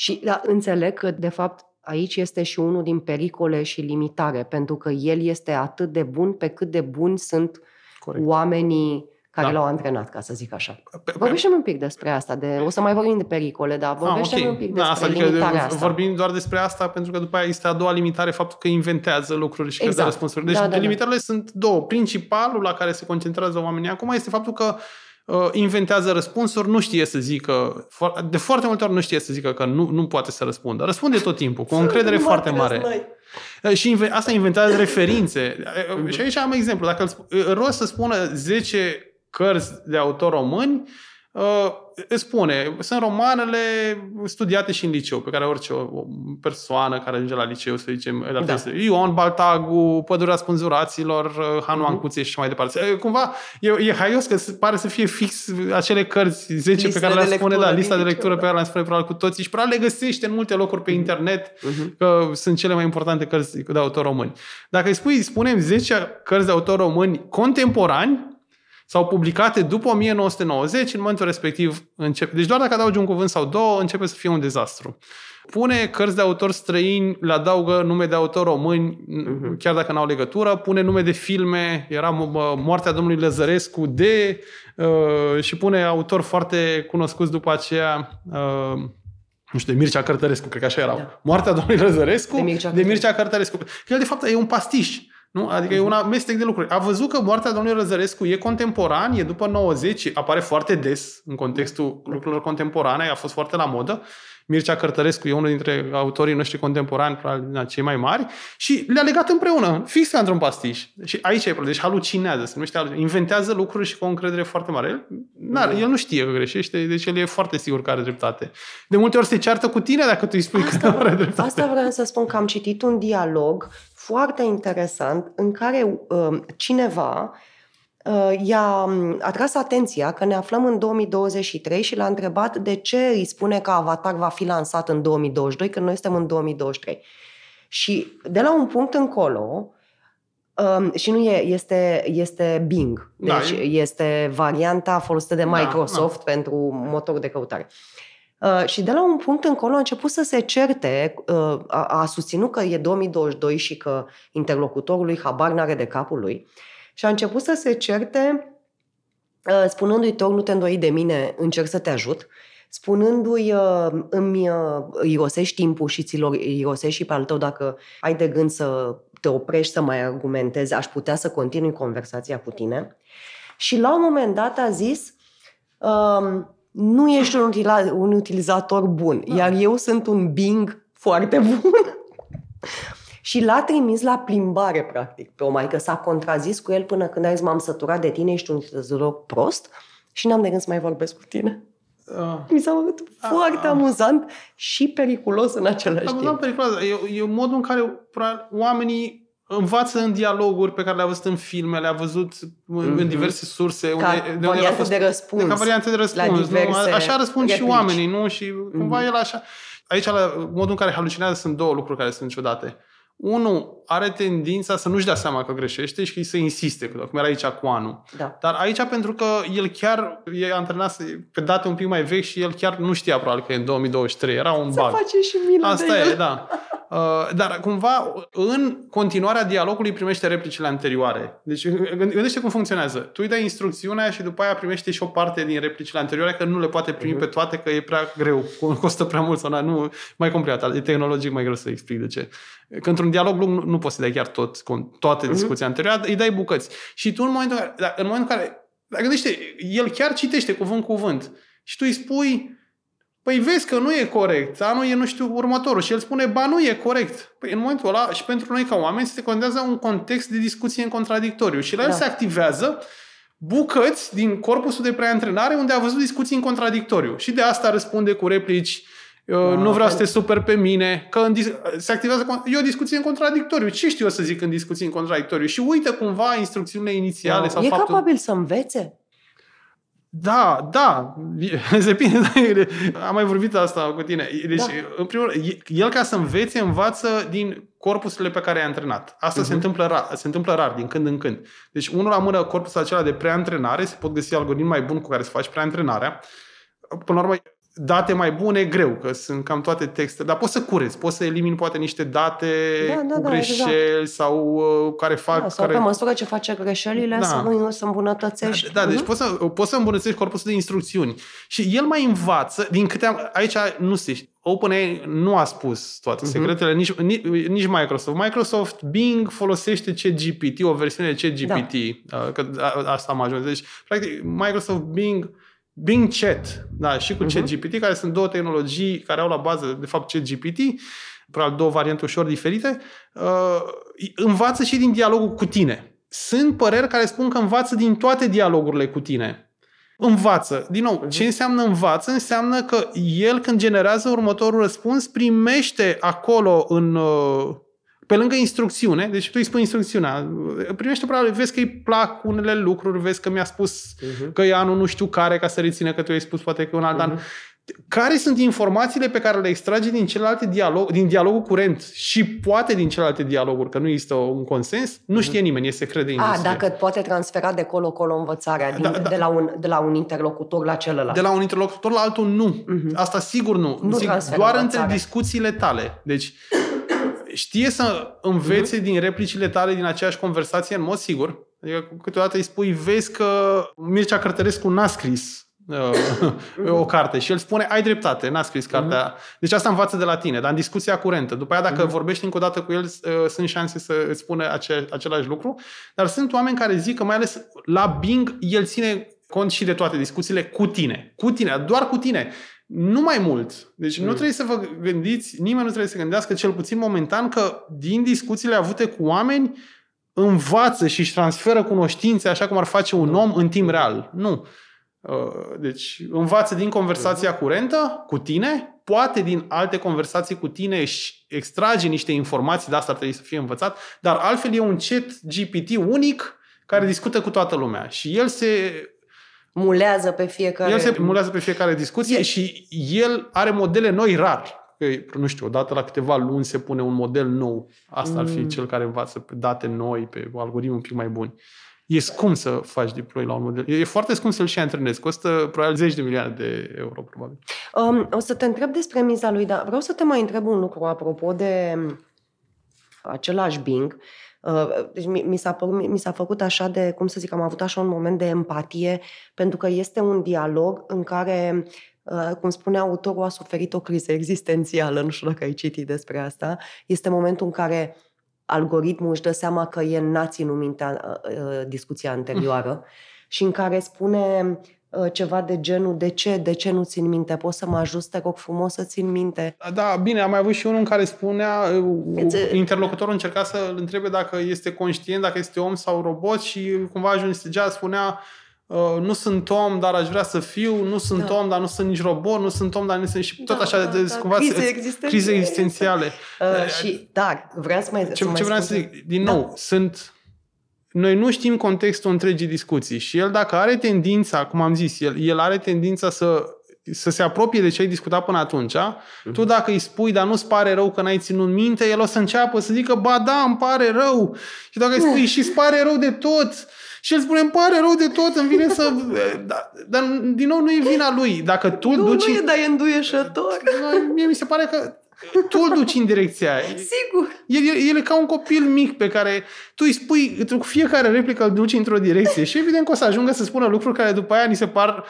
Și da, înțeleg că, de fapt, aici este și unul din pericole și limitare, pentru că el este atât de bun pe cât de bun sunt Corect. oamenii care da. l-au antrenat, ca să zic așa. Vorbește un pic despre asta, de, o să mai vorbim de pericole, dar vorbește ah, okay. un pic despre da, asta, adică asta. Vorbim doar despre asta, pentru că după aia este a doua limitare, faptul că inventează lucruri și exact. că dă exact. răspunsuri. Deci da, da, da. limitările da. sunt două. Principalul la care se concentrează oamenii acum este faptul că uh, Uh, inventează răspunsuri, nu știe să zică, de foarte multe ori nu știe să zică că nu, nu poate să răspundă. Răspunde tot timpul, cu o încredere foarte mare. Uh, și asta inventează referințe. Uh, și aici am exemplu. Dacă rost să spună 10 cărți de autor români, îți spune, sunt romanele studiate și în liceu, pe care orice o, o persoană care ajunge la liceu, să zicem, da. Ion Baltagu, Pădurea Spânzuraților, uh, Hanu mm-hmm. Ancuție și mai departe. Uh, cumva e, e haios că pare să fie fix acele cărți 10 Listele da, da. pe care le spune, da, lista de lectură pe care le spune probabil cu toții și probabil le găsește în multe locuri pe mhm. internet, mm-hmm. că sunt cele mai importante cărți de autor români. Dacă îi spui, spunem 10 cărți de autor români contemporani, sau publicate după 1990, în momentul respectiv începe. Deci doar dacă adaugi un cuvânt sau două, începe să fie un dezastru. Pune cărți de autori străini, le adaugă nume de autor români, mhm. chiar dacă n-au legătură, pune nume de filme, era Moartea domnului Lăzărescu de uh, și pune autor foarte cunoscut după aceea uh, nu știu, de Mircea Cărtărescu, cred că așa erau. Da. Moartea domnului Lăzărescu de Mircea, de Mircea Cărtărescu. El, de fapt, e un pastiș. Nu? Adică uh-huh. e mhm. un amestec de lucruri. A văzut că moartea domnului Răzărescu e contemporan, e după 90, apare foarte des în contextul mhm. lucrurilor contemporane, a fost foarte la modă. Mircea Cărtărescu e unul dintre autorii noștri contemporani, probabil cei mai mari, și le-a legat împreună, fix ca într-un pastiș. Și aici e problema. Deci halucinează, se numește halucinează. Inventează lucruri și cu o încredere foarte mare. n ar mhm. el nu știe că greșește, deci el e foarte sigur că are dreptate. De multe ori se ceartă cu tine dacă tu îi spui asta, că nu are dreptate. Asta vreau să spun că am citit un dialog foarte interesant în care uh, cineva uh, i-a um, atras atenția că ne aflăm în 2023 și l-a întrebat de ce îi spune că Avatar va fi lansat în 2022 când noi suntem în 2023. Și de la un punct încolo, Um, și nu e, este, este Bing. Da, deci da. este varianta folosită de da, Microsoft da, da. pentru motor de căutare. Uh, Uh, și de la un punct încolo a început să se certe, uh, a, a susținut că e 2022 și că interlocutorului habar n-are de capul lui și a început să se certe uh, spunându-i, te nu te îndoi de mine, încerc să te ajut, spunându-i, uh, îmi uh, irosești timpul și ți-l irosești și pe al tău dacă ai de gând să te oprești să mai argumentezi, aș putea să continui conversația cu tine. Și la un moment dat a zis, um, nu ești un, utila- un utilizator bun, da. iar eu sunt un Bing foarte bun. și l-a trimis la plimbare, practic, pe o maică. S-a contrazis cu el până când a zis, m-am săturat de tine, ești un utilizator prost și n-am de gând să mai vorbesc cu tine. Uh, Mi s-a părut uh, ah, foarte uh, amuzant și periculos în același timp. Amuzant, periculos. E, e modul în care oamenii învață în dialoguri pe care le-a văzut în filme, le-a văzut în mm-hmm. în mhm. diverse surse. Ca unde, variante unde fost, de răspuns. Ca variante de răspuns. Nu? Așa răspund replici. și oamenii, nu? Și cumva mm-hmm. el așa... Aici, la modul în care halucinează, sunt două lucruri care sunt ciudate unul are tendința să nu-și dea seama că greșește și să insiste, cum era aici cu anul. Da. Dar aici, pentru că el chiar e antrenat pe date un pic mai vechi și el chiar nu știa probabil că e în 2023, era un să bug. face și milă Asta de e, el. da. Uh, dar cumva, în continuarea dialogului primește replicile anterioare. Deci, gândește cum funcționează. Tu îi dai instrucțiunea și după aia primește și o parte din replicile anterioare, că nu le poate primi uh-huh. pe toate, că e prea greu, costă prea mult sau nu, mai complicat, e tehnologic mai greu să explic de ce. Că într-un un dialog lung nu, nu poți să dai chiar tot, toată mhm. discuția uh-huh. anterioară, îi dai bucăți. Și tu în momentul în care, în momentul în care dar gândește, el chiar citește cuvânt cuvânt și tu îi spui, păi vezi că nu e corect, nu e nu știu următorul și el spune, ba nu e corect. Păi în momentul ăla și pentru noi ca oameni se contează un context de discuție în contradictoriu și la el da. se activează bucăți din corpusul de preantrenare unde a văzut discuții în contradictoriu și de asta răspunde cu replici eu da, nu vreau să te super pe mine, că în dis- se activează, e o discuție în contradictoriu. Ce știu eu să zic în discuții în contradictoriu? Și uită cumva instrucțiunile inițiale da. sau E faptul... capabil să învețe? Da, da, Se depinde. Da, am mai vorbit asta cu tine. Deci, da. în primul rând, el ca să învețe, învață din corpusurile pe care i-a antrenat. Asta uh-huh. se, mhm. întâmplă rar, se întâmplă rar, din când în când. Deci, unul la mână, corpusul acela de preantrenare, se pot găsi algoritmi mai buni cu care să faci preantrenarea. Până la urmă, date mai bune, greu, că sunt cam toate texte, dar poți să curezi, poți să elimini poate niște date da, da, cu da, greșeli exact. sau uh, care da, fac... Da, sau care... pe măsură ce face greșelile da. să nu să îmbunătățești. Da, da mm-hmm. deci mhm. poți să, poți să îmbunătățești corpusul de instrucțiuni. Și el mai învață, din câte am... Aici nu se OpenAI nu a spus toate mm-hmm. secretele, nici, nici, nici Microsoft. Microsoft Bing folosește CGPT, o versiune de CGPT, da. Uh, că asta am ajuns. Deci, practic, Microsoft Bing Bing Chat, da, și cu uh-huh. ChatGPT, care sunt două tehnologii care au la bază, de fapt, ChatGPT, probabil două variante ușor diferite, uh, învață și din dialogul cu tine. Sunt păreri care spun că învață din toate dialogurile cu tine. Învață. Din nou, mhm. ce înseamnă învață? Înseamnă că el, când generează următorul răspuns, primește acolo în... Uh, pe lângă instrucțiune, deci tu îi spui instrucțiunea, primește probabil, vezi că îi plac unele lucruri, vezi că mi-a spus uh-huh. că e anul nu știu care, ca să reține că tu ai spus poate că un alt uh-huh. an. Mhm. Care sunt informațiile pe care le extrage din celelalte dialog, din dialogul curent și poate din celelalte dialoguri, că nu există un consens, nu știe mhm. nimeni, este secret de industrie. A, dacă poate transfera de colo-colo învățarea, din, da, da, de, la un, de la un interlocutor la celălalt. De la un interlocutor la altul, nu. Uh-huh. Asta sigur nu. nu sigur, doar între discuțiile tale. Deci știe să învețe uh-huh. din replicile tale din aceeași conversație în mod sigur. Adică câteodată îi spui, vezi că Mircea Cărtărescu n-a scris uh, mhm. o carte și el spune, ai dreptate, n-a scris mhm. cartea. Mm-hmm. Deci asta învață de la tine, dar în discuția curentă. După aia, dacă vorbești încă o dată cu el, uh, sunt șanse să îți spune ace- același lucru. Dar sunt oameni care zic că, mai ales la Bing, el ține cont și de toate discuțiile cu tine. Cu tine, doar cu tine. Nu mai mult. Deci mm. nu trebuie să vă gândiți, nimeni nu trebuie să gândească, cel puțin momentan, că din discuțiile avute cu oameni învață și își transferă cunoștințe așa cum ar face un om în timp real. Nu. Uh, deci învață din conversația curentă cu tine, poate din alte conversații cu tine și extrage niște informații, de asta ar trebui să fie învățat, dar altfel e un chat GPT unic care discută cu toată lumea și el se mulează pe fiecare... El se mulează pe fiecare discuție și el are modele noi rar. nu știu, odată la câteva luni se pune un model nou. Asta ar fi mm. cel care învață pe date noi, pe algoritmi un pic mai buni. E scump să faci deploy la un model. E foarte scump să-l și antrenezi. Costă probabil 10 de milioane de euro, probabil. Um, o să te întreb despre miza lui, dar vreau să te mai întreb un lucru apropo de um, același Bing. Uh, Uh, deci mi, mi, s-a, mi s-a făcut așa de, cum să zic, am avut așa un moment de empatie, pentru că este un dialog în care uh, cum spune autorul, a suferit o criză existențială, nu știu dacă ai citit despre asta. Este momentul în care algoritmul își dă seama că e n-a ținut mintea uh, discuția anterioară și în care spune Uh, ceva de genul de ce, de ce nu țin minte, poți să mă ajut, te rog frumos să țin minte. Da, bine, am mai avut și unul în care spunea, uh, uh, interlocutorul încerca să îl întrebe dacă este conștient, dacă este om sau robot și cumva ajungea, spunea, nu sunt om, dar aș vrea să fiu, nu sunt da. om, dar nu sunt nici robot, nu sunt om, dar nu sunt și tot da, așa da, de deci, da, cumva crize, existențiale. crize existențiale. Uh, și da, vreau să mai Ce, să mai ce vreau să zic, din nou, da. sunt noi nu știm contextul întregii discuții și el dacă are tendința, cum am zis, el, el are tendința să, să se apropie de ce ai discutat până atunci, uh-huh. tu dacă îi spui, dar nu-ți pare rău că n-ai ținut minte, el o să înceapă să zică, ba da, îmi pare rău. Și dacă îi spui, și îți pare rău de tot, și el spune, îmi pare rău de tot, îmi vine să... Dar, dar din nou nu e vina lui. Dacă tu nu, duci... Nu e, dar e înduieșător. Mie mi se pare că tu îl duci în direcția aia. Sigur. El, el, el e ca un copil mic pe care tu îi spui, cu fiecare replică îl duci într-o direcție și evident că o să ajungă să spună lucruri care după aia ni se par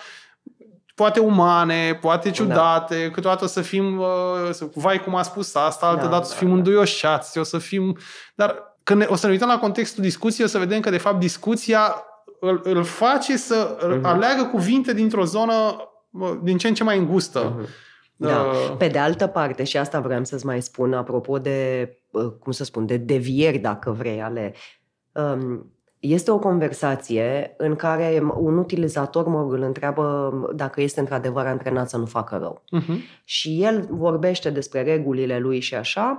poate umane, poate da. ciudate, da. câteodată o să fim, uh, vai cum a spus asta, altă da, dată da, o să fim da. înduioșați, o să fim... Dar când ne, o să ne uităm la contextul discuției, o să vedem că de fapt discuția îl, îl face să uh-huh. aleagă cuvinte dintr-o zonă uh, din ce în ce mai îngustă. Uh-huh. Da. da. Pe de altă parte, și asta vreau să-ți mai spun, apropo de, cum să spun, de devieri, dacă vrei, ale... Um, este o conversație în care un utilizator mă îl întreabă dacă este într-adevăr antrenat să nu facă rău. Uh-huh. Și el vorbește despre regulile lui și așa,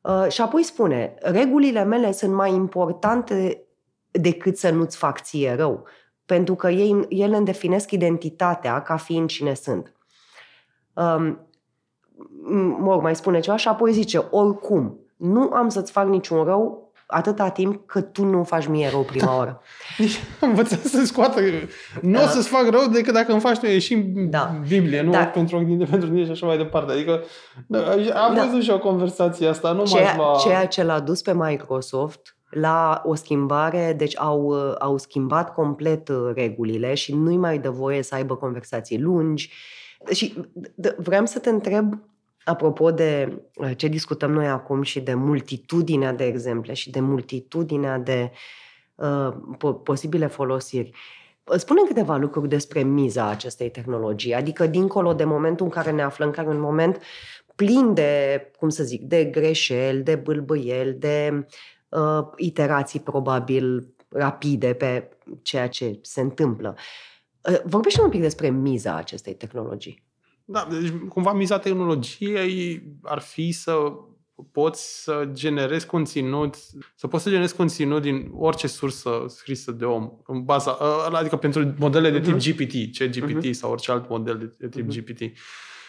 uh, și apoi spune, regulile mele sunt mai importante decât să nu-ți fac ție rău, pentru că ei, ele îmi definesc identitatea ca fiind cine sunt mă mai spune ceva și apoi zice, oricum, nu am să-ți fac niciun rău atâta timp cât tu nu faci mie rău prima da. oră. Deci am învățat să scoată. Nu da. o să-ți fac rău decât dacă îmi faci tu ieși da. Biblie, nu da. pentru ognine, pentru tine și așa mai departe. Adică da, am da. văzut și o conversație asta. Nu ceea, mai va... ceea ce l-a dus pe Microsoft la o schimbare, deci au, au schimbat complet uh, regulile și nu-i mai dă voie să aibă conversații lungi, și vreau să te întreb, apropo de uh, ce discutăm noi acum și de multitudinea de exemple și de multitudinea de uh, po- posibile folosiri, spune câteva lucruri despre miza acestei tehnologii, adică dincolo de momentul în care ne aflăm, care un moment plin de, cum să zic, de greșeli, de bâlbâieli, de uh, iterații probabil rapide pe ceea ce se întâmplă. Uh, Eh, vorbește un pic despre miza acestei tehnologii. Da, deci cumva miza tehnologiei ar fi să poți să generezi conținut, să poți să generezi conținut din orice sursă scrisă de om, în baza, eh, adică pentru modele de mhm. tip GPT, CGPT GPT mhm. uh-huh. sau orice alt model de tip uh-huh. Mhm. GPT.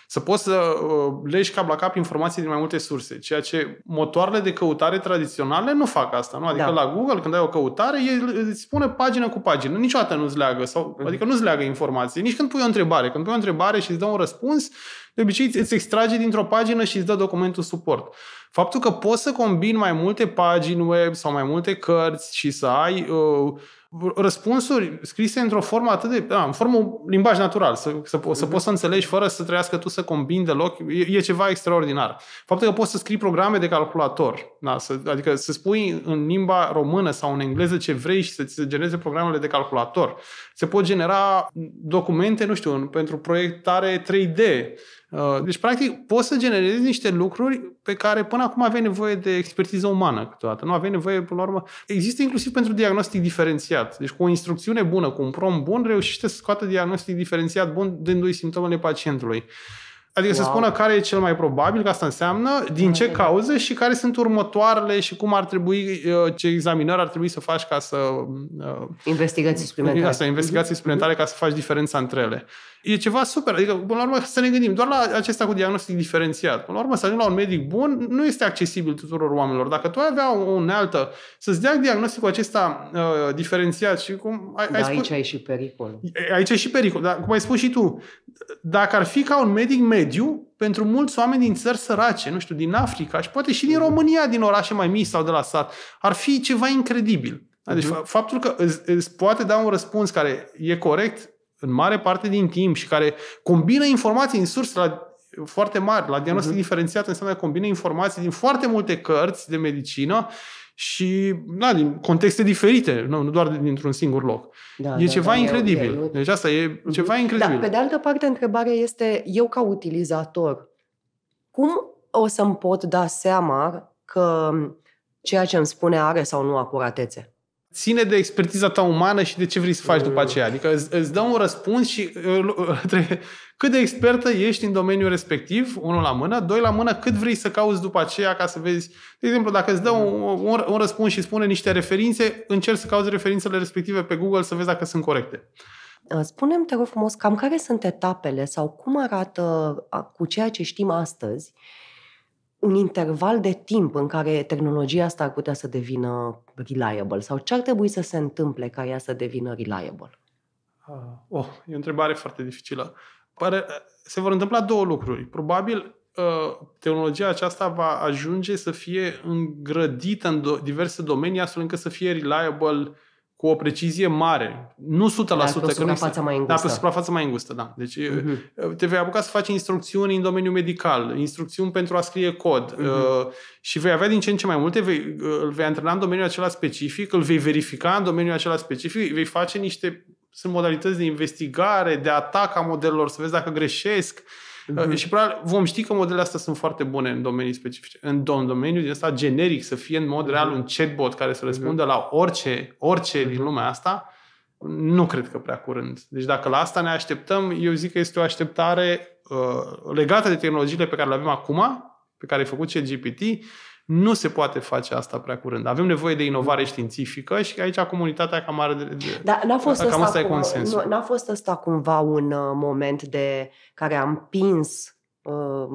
Să poți să uh, legi cap la cap informații din mai multe surse, ceea ce motoarele de căutare tradiționale nu fac asta, nu? Adică da. la Google, când ai o căutare, el îți spune pagină cu pagină, niciodată nu-ți leagă, sau, mhm. adică nu-ți leagă informații, nici când pui o întrebare. Când pui o întrebare și îți dă un răspuns, de obicei îți extrage dintr-o pagină și îți dă documentul suport. Faptul că poți să combini mai multe pagini web sau mai multe cărți și să ai uh, răspunsuri scrise într-o formă atât de... Da, în formă limbaj natural, să, să, să mhm. poți să înțelegi fără să trăiască tu să combini deloc, e, e ceva extraordinar. Faptul că poți să scrii programe de calculator, da, să, adică să spui în limba română sau în engleză ce vrei și să-ți genereze programele de calculator. Se pot genera documente, nu știu, pentru proiectare 3D, Uh, deci, practic, poți să generezi niște lucruri pe care până acum aveai nevoie de expertiză umană câteodată. Nu aveai nevoie, până la urmă. Există inclusiv pentru diagnostic diferențiat. Deci, cu o instrucțiune bună, cu un prom bun, reușește să scoată diagnostic diferențiat bun, dându-i simptomele pacientului. Adică wow. să spună care e cel mai probabil, că asta înseamnă, din ce cauze și care sunt următoarele și cum ar trebui, uh, ce examinări ar trebui să faci ca să... Uh, investigații suplimentare. Asta, investigații suplimentare ca să faci diferența între ele e ceva super. Adică, până la urmă, să ne gândim doar la acesta cu diagnostic diferențiat. Până la urmă, să ajungi la un medic bun nu este accesibil tuturor oamenilor. Dacă tu ai avea o unealtă să-ți dea diagnosticul acesta uh, diferențiat și cum ai, da, ai spus... aici ai și pericol. Aici ai și pericol, dar cum ai spus și tu, dacă ar fi ca un medic mediu, pentru mulți oameni din țări sărace, nu știu, din Africa și poate și din România, din orașe mai mici sau de la sat, ar fi ceva incredibil. Deci mhm. faptul că îți, îți poate da un răspuns care e corect în mare parte din timp și care combină informații în surse la, foarte mari. La diagnostic uh-huh. diferențiat înseamnă că combină informații din foarte multe cărți de medicină și da, din contexte diferite, nu, nu doar dintr-un singur loc. Da, e da, ceva da, incredibil. E, deci asta e mhm. ceva incredibil. Da, pe de altă parte, întrebarea este, eu ca utilizator, cum o să-mi pot da seama că ceea ce îmi spune are sau nu acuratețe? ține de expertiza ta umană și de ce vrei să faci după aceea. Adică îți, îți dă un răspuns și cât de expertă ești în domeniul respectiv, unul la mână, doi la mână, cât vrei să cauți după aceea ca să vezi. De exemplu, dacă îți dă un, un, un răspuns și spune niște referințe, încerci să cauți referințele respective pe Google să vezi dacă sunt corecte. Uh, spune-mi te rog frumos, cam care sunt etapele sau cum arată uh, cu ceea ce știm astăzi un interval de timp în care tehnologia asta ar putea să devină reliable? Sau ce ar trebui să se întâmple ca ea să devină reliable? Uh, oh, e o întrebare foarte dificilă. Pare, se vor întâmpla două lucruri. Probabil ă, tehnologia aceasta va ajunge să fie îngrădită în diverse domenii, astfel încât să fie reliable cu o precizie mare, nu 100%. Dar pe o suprafață mai îngustă. Da, pe o suprafață mai îngustă, da. Deci uh-huh. te vei apuca să faci instrucțiuni în domeniul medical, instrucțiuni pentru a scrie cod uh-huh. uh, și vei avea din ce în ce mai multe, vei, uh, îl vei antrena în domeniul acela specific, îl vei verifica în domeniul acela specific, vei face niște sunt modalități de investigare, de atac a modelelor, să vezi dacă greșesc. Uh, Uh-huh. Și probabil vom ști că modelele astea sunt foarte bune în domenii specifice. În domeniul din asta generic, să fie în mod mhm. real un chatbot care să mhm. răspundă uh-huh. la orice, orice uh-huh. din lumea asta, nu cred că prea curând. Deci dacă la asta ne așteptăm, eu zic că este o așteptare uh, legată de tehnologiile pe care le avem acum, pe care ai făcut și GPT, nu se poate face asta prea curând. Avem nevoie de inovare mm. științifică și aici comunitatea cam are... De, da, n-a fost cam asta, acum. cum, e Nu, n-a fost asta cumva un uh, moment de care a împins uh,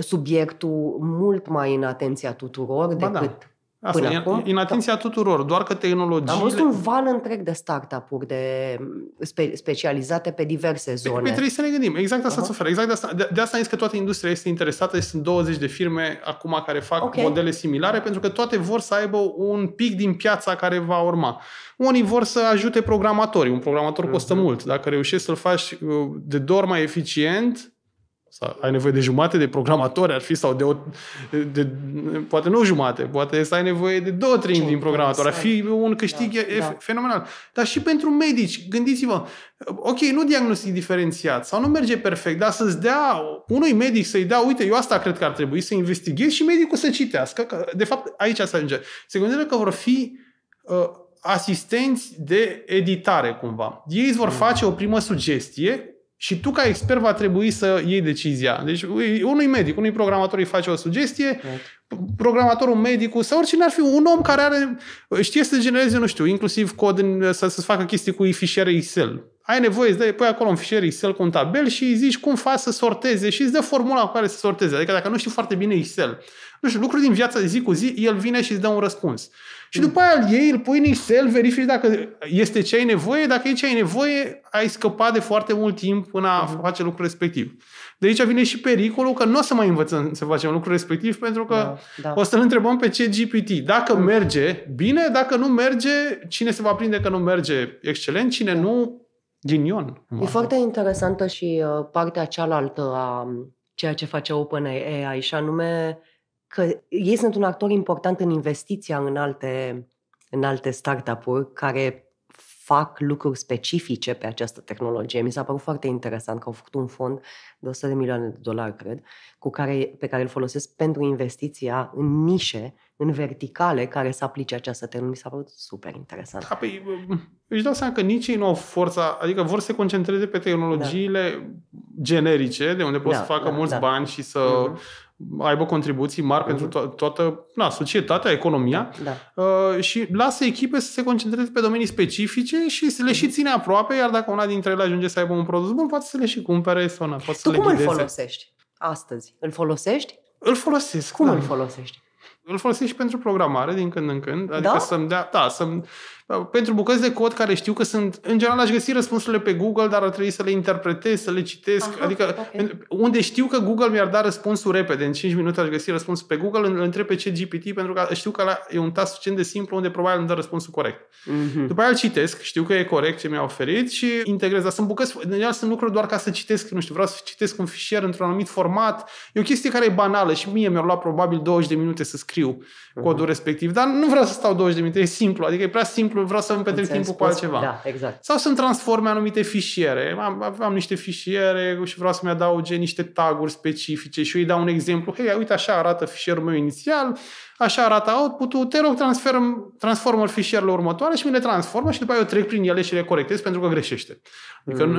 subiectul mult mai în atenția tuturor ba da. decât da Asta până e, acum. în atenția da. tuturor, doar că tehnologiile... Am văzut un val întreg de startup-uri de spe, specializate pe diverse păi, zone. Pe, păi, pe trebuie să ne gândim. Exact asta uh-huh. se oferă. Exact de asta, de, de asta am zis că toată industria este interesată și sunt 20 de firme acum care fac okay. modele similare, pentru că toate vor să aibă un pic din piața care va urma. Unii vor să ajute programatorii. Un programator costă uh-huh. mult. Dacă reușești să-l faci uh, de două ori mai eficient, sau ai nevoie de jumate de programatori, ar fi, sau de, o, de poate nu jumate, poate să ai nevoie de două treimi din programator. Ar fi un câștig da, e, da. fenomenal. Dar și pentru medici, gândiți-vă, ok, nu diagnostic diferențiat sau nu merge perfect, dar să-ți dea unui medic să-i dea, uite, eu asta cred că ar trebui să investighezi și medicul să citească. Că, de fapt, aici se ajunge. Se gândește că vor fi uh, asistenți de editare, cumva. Ei îți vor mm. face o primă sugestie și tu, ca expert, va trebui să iei decizia. Deci, unui medic, unui programator îi face o sugestie, exact. programatorul, medicul sau oricine ar fi un om care are, știe să genereze, nu știu, inclusiv cod, în, să, să facă chestii cu fișiere Excel. Ai nevoie, îți dai, pui acolo un fișier Excel cu un tabel și îi zici cum faci să sorteze și îți dă formula cu care să sorteze. Adică dacă nu știi foarte bine Excel, nu știu, lucruri din viața de zi cu zi, el vine și îți dă un răspuns. Și după aia îl iei, îl pui în Excel, verifici dacă este ce ai nevoie. Dacă e ce ai nevoie, ai scăpat de foarte mult timp până a mhm. face lucrul respectiv. De aici vine și pericolul că nu o să mai învățăm să facem lucrul respectiv pentru că da, da. o să-l întrebăm pe ce GPT. Dacă mhm. merge bine, dacă nu merge, cine se va prinde că nu merge excelent, cine da. nu, ghinion. E foarte interesantă și uh, partea cealaltă a um, ceea ce face OpenAI și anume că ei sunt un actor important în investiția în alte, în alte startup-uri care fac lucruri specifice pe această tehnologie. Mi s-a părut foarte interesant că au făcut un fond de 100 de milioane de dolari, cred, cu care, pe care îl folosesc pentru investiția în nișe, în verticale, care să aplice această tehnologie. Mi s-a părut super interesant. Da, păi, își dau seama că nici ei nu au forța, adică vor să se concentreze pe tehnologiile da. generice, de unde pot da, să facă da, mulți da. bani și să... Uh-huh aibă contribuții mari uh-huh. pentru mhm. to- toată na, societatea, economia da, da. uh, și lasă echipe să se concentreze pe domenii specifice și să le uh-huh. și mhm. ține aproape, iar dacă una dintre ele ajunge să aibă un produs bun, poate să le și cumpere sau nu. Tu să tu le cum îl folosești astăzi? Îl folosești? Îl folosesc. Cum da. îl folosești? Îl folosești și pentru programare din când în când, adică da? să-mi dea, da, să-mi pentru bucăți de cod care știu că sunt, în general aș găsi răspunsurile pe Google, dar ar trebui să le interpretez, să le citesc. Aha, adică okay. unde știu că Google mi-ar da răspunsul repede, în 5 minute aș găsi răspunsul pe Google, îl întreb pe ce GPT pentru că știu că e un task suficient de simplu unde probabil îmi dă răspunsul corect. Mm-hmm. După aia îl citesc, știu că e corect ce mi-a oferit și integrez. Dar sunt bucăți, în general sunt lucruri doar ca să citesc, nu știu, vreau să citesc un fișier într-un anumit format. E o chestie care e banală și mie mi-a luat probabil 20 de minute să scriu. Uh-huh. codul uh-huh. respectiv, dar nu vreau să stau 20 de minute, e simplu, adică e prea simplu, vreau să îmi petrec Înțeles, timpul cu altceva. Da, exact. Sau să-mi transforme anumite fișiere. Am, aveam niște fișiere și vreau să-mi adauge niște taguri specifice și eu îi dau un exemplu. Hei, uite așa arată fișierul meu inițial, așa arată output-ul, te rog, transform, transformă fișierele următoare și mi le transformă și după aia eu trec prin ele și le corectez pentru că greșește. Adică mm.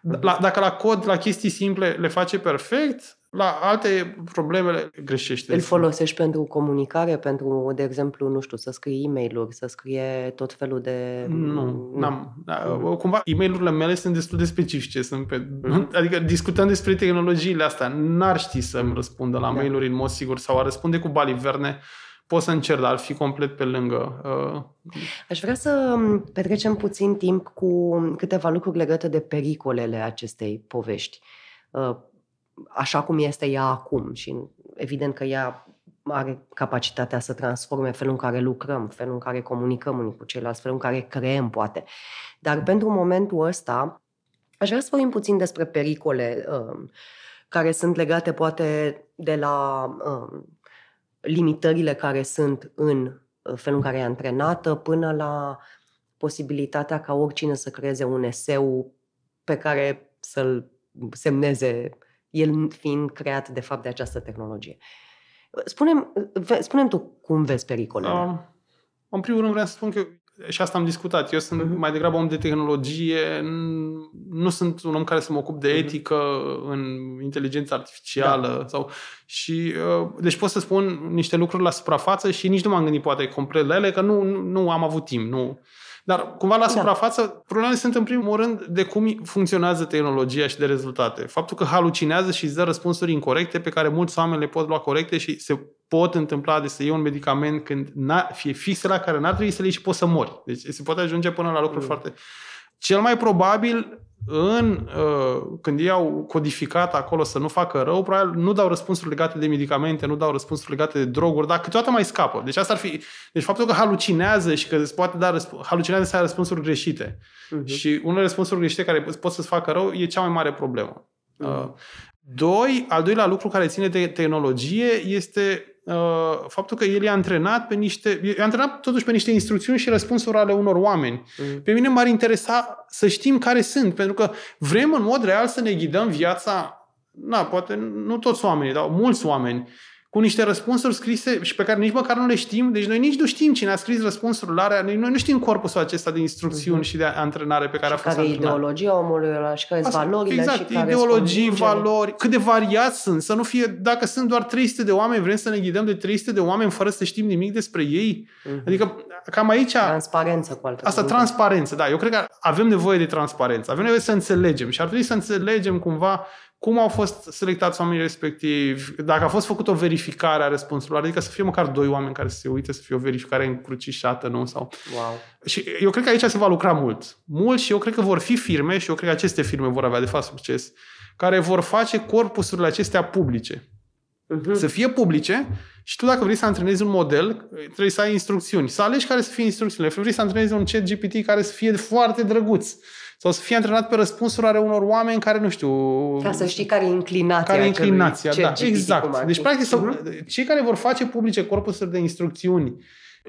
nu, la, dacă la cod, la chestii simple le face perfect, la alte probleme greșește. Îl folosești pentru comunicare, pentru, de exemplu, nu știu, să scrii e mail să scrie tot felul de... Nu, n-am. mm. Cumva e mail mele sunt destul de specifice. Sunt pe... Mm. Adică discutăm despre tehnologiile astea. N-ar ști să-mi mm. răspundă la da. mail-uri în mod sigur sau a răspunde cu baliverne poți să încerc, dar ar fi complet pe lângă. Uh, Aș vrea să mm, petrecem puțin timp cu câteva lucruri legate de pericolele acestei povești. Uh, așa cum este ea acum și evident că ea are capacitatea să transforme felul în care lucrăm, felul în care comunicăm unii cu ceilalți, felul în care creăm, poate. Dar pentru momentul ăsta, aș vrea să vorbim puțin despre pericole um, care sunt legate, poate, de la um, limitările care sunt în uh, felul în care e antrenată, până la posibilitatea ca oricine să creeze un eseu pe care să-l semneze el fiind creat de fapt de această tehnologie. Spunem, spunem tu cum vezi pericolele. Um, în primul rând vreau să spun că și asta am discutat. Eu sunt mhm. mai degrabă om de tehnologie, nu sunt un om care să mă ocup de mhm. etică în inteligența artificială da. sau și uh, deci pot să spun niște lucruri la suprafață și nici nu m-am gândit poate complet la ele că nu nu am avut timp, nu. Dar cumva la da. suprafață, da. problemele sunt în primul rând de cum funcționează tehnologia și de rezultate. Faptul că halucinează și îți dă răspunsuri incorrecte pe care mulți oameni le pot lua corecte și se pot întâmpla de să iei un medicament când fie fix la care n-ar trebui să le iei și poți să mori. Deci se poate ajunge până la lucruri mm. foarte... Cel mai probabil în, uh, când ei au codificat acolo să nu facă rău, probabil nu dau răspunsuri legate de medicamente, nu dau răspunsuri legate de droguri, dar câteodată mai scapă. Deci asta ar fi... Deci faptul că halucinează și că îți poate da răspunsuri... halucinează să ai răspunsuri greșite. Uh-huh. Și unele răspunsuri greșite care pot să-ți facă rău e cea mai mare problemă. Uh-huh. Doi, al doilea lucru care ține de tehnologie este Uh, faptul că el i-a antrenat pe niște, i-a antrenat totuși pe niște instrucțiuni și răspunsuri ale unor oameni. Mm. Pe mine m-ar interesa să știm care sunt, pentru că vrem în mod real să ne ghidăm viața, na, poate nu toți oamenii, dar mulți oameni, cu niște răspunsuri scrise și pe care nici măcar nu le știm, deci noi nici nu știm cine a scris răspunsul la noi, noi nu știm corpusul acesta de instrucțiuni uh-huh. și de antrenare pe care și a fost care antrenat. ideologia omului ăla și care sunt valorile exact, și care valori, cât de variați sunt, să nu fie, dacă sunt doar 300 de oameni, vrem să ne ghidăm de 300 de oameni fără să știm nimic despre ei? Uh-huh. Adică cam aici... Transparență cu altă Asta, cuvinte. transparență, da. Eu cred că avem nevoie de transparență. Avem nevoie să înțelegem și ar trebui să înțelegem cumva cum au fost selectați oamenii respectivi, dacă a fost făcută o verificare a răspunsurilor, adică să fie măcar doi oameni care să se uite, să fie o verificare încrucișată, nu? Sau... Wow. Și eu cred că aici se va lucra mult. Mult și eu cred că vor fi firme și eu cred că aceste firme vor avea de fapt succes, care vor face corpusurile acestea publice. Uh-huh. Să fie publice și tu dacă vrei să antrenezi un model, trebuie să ai instrucțiuni. Să alegi care să fie instrucțiunile. Vrei să antrenezi un chat GPT care să fie foarte drăguț sau să fie antrenat pe răspunsul ale unor oameni care, nu știu... Ca să știi care e inclinația. Care e inclinația, da, exact. Deci, practic, sau, mhm. cei care vor face publice corpusuri de instrucțiuni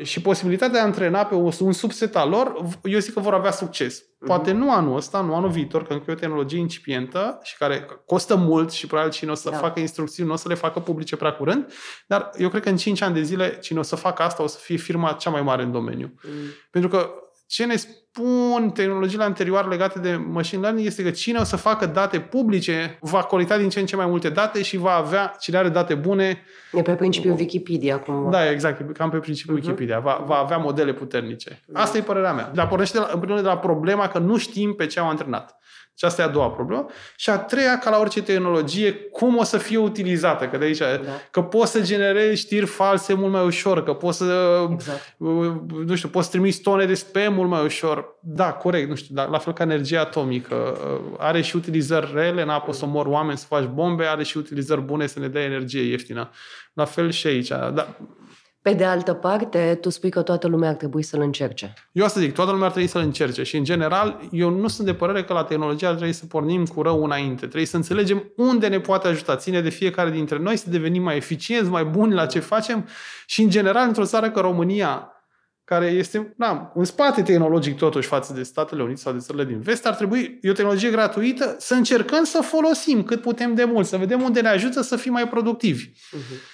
și posibilitatea de a antrena pe un subset al lor, eu zic că vor avea succes. Mhm. Poate nu anul ăsta, nu anul viitor, că încă e o tehnologie incipientă și care costă mult și probabil cine o să da. facă instrucțiuni, nu o să le facă publice prea curând, dar eu cred că în 5 ani de zile cine o să facă asta o să fie firma cea mai mare în domeniu. Mm. Pentru că ce ne spun tehnologiile anterioare legate de machine learning este că cine o să facă date publice va colecta din ce în ce mai multe date și va avea, cine are date bune... E pe principiul Wikipedia acum. Da, exact, cam pe principiul uh-huh. Wikipedia. Va, va avea modele puternice. Asta uh-huh. e părerea mea. Dar pornește de la, în primul rând de la problema că nu știm pe ce au antrenat. Și asta e a doua problemă. Și a treia, ca la orice tehnologie, cum o să fie utilizată. Că de aici, da. că poți să generezi știri false mult mai ușor, că poți să, exact. Uh, nu știu, poți trimiți tone de spam mult mai ușor. Da, corect, nu știu, dar la fel ca energia atomică. Uh, are și utilizări rele, n-a poți să mor oameni, să faci bombe, are și utilizări bune să ne dea energie ieftină. La fel și aici. Da, pe de altă parte, tu spui că toată lumea ar trebui să-l încerce. Eu asta zic, toată lumea ar trebui să-l încerce și, în general, eu nu sunt de părere că la tehnologie ar trebui să pornim cu rău înainte. Trebuie să înțelegem unde ne poate ajuta. Ține de fiecare dintre noi să devenim mai eficienți, mai buni la ce facem și, în general, într-o țară ca România, care este na, în spate tehnologic totuși față de Statele Unite sau de țările din vest, ar trebui, e o tehnologie gratuită, să încercăm să folosim cât putem de mult, să vedem unde ne ajută să fim mai productivi. Uh-huh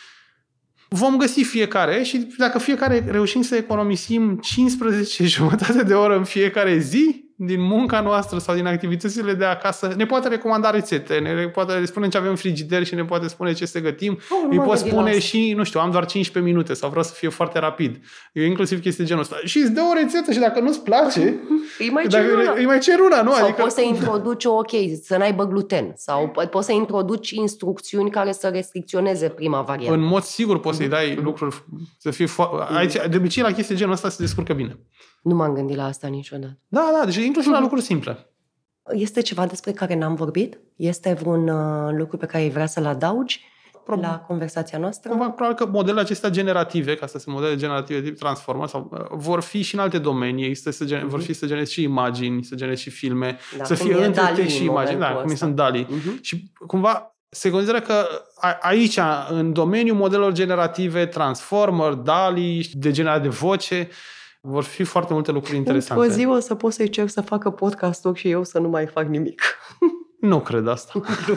vom găsi fiecare și dacă fiecare reușim să economisim 15 jumătate de oră în fiecare zi, din munca noastră sau din activitățile de acasă, ne poate recomanda rețete, ne poate spune ce avem în frigider și ne poate spune ce se gătim. oh, Îi poate spune și, nu știu, am doar 15 minute sau vreau să fie foarte rapid. Eu inclusiv chestii genul ăsta. Și îți dă o rețetă și dacă nu-ți place, îi mai dacă, cer una. Îi mai cer una, nu? Sau adică... poți să introduci, ok, să n-aibă gluten. Sau mm. poți să introduci instrucțiuni care să restricționeze prima variantă. În mod sigur poți să-i mm. dai lucruri, să fie fo- mm. Aici, de obicei, la chestii genul ăsta se descurcă bine. Nu m-am gândit la asta niciodată. Da, da, deci inclusiv la lucruri simple. Este ceva despre care n-am vorbit? Este vreun uh, lucru pe care îi vrea să-l adaugi Probabil. la conversația noastră? Cumva, probabil că modelele acestea generative, ca să sunt modele generative tip transformă, sau, uh, vor fi și în alte domenii. Există să gener- mm-hmm. Vor mhm. fi să generezi și imagini, să generezi și filme, da, să fie între Dali și imagini, da, cum sunt Dali. Mm-hmm. Și cumva se consideră că aici, în domeniul modelelor generative, Transformer, DALI, de generare de voce, vor fi foarte multe lucruri interesante. o zi o să pot să-i cer să facă podcastul și eu să nu mai fac nimic. Nu cred asta.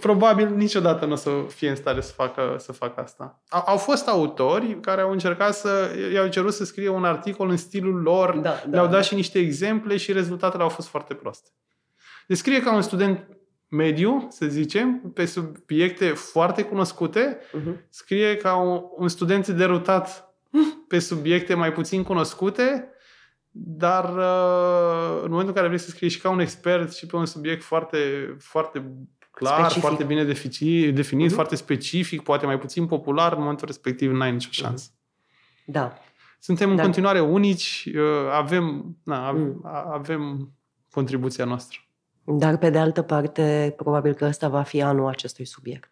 Probabil niciodată nu o să fie în stare să facă, să facă asta. Au, au fost autori care au încercat să, i-au cerut să scrie un articol în stilul lor, da, da, le-au dat da. și niște exemple și rezultatele au fost foarte proaste. Descrie ca un student mediu, să zicem, pe subiecte foarte cunoscute, uh-huh. scrie ca un, un student derutat pe subiecte mai puțin cunoscute, dar uh, în momentul în care vrei să scrii și ca un expert și pe un subiect foarte, foarte clar, specific. foarte bine definit, definit mhm. uh-huh. foarte specific, poate mai puțin popular, în momentul respectiv n-ai nicio mhm. șansă. Da. Suntem da. în continuare unici, uh, avem, na, avem, mhm. uh avem contribuția noastră. Dar, pe de altă parte, probabil că ăsta va fi anul acestui subiect.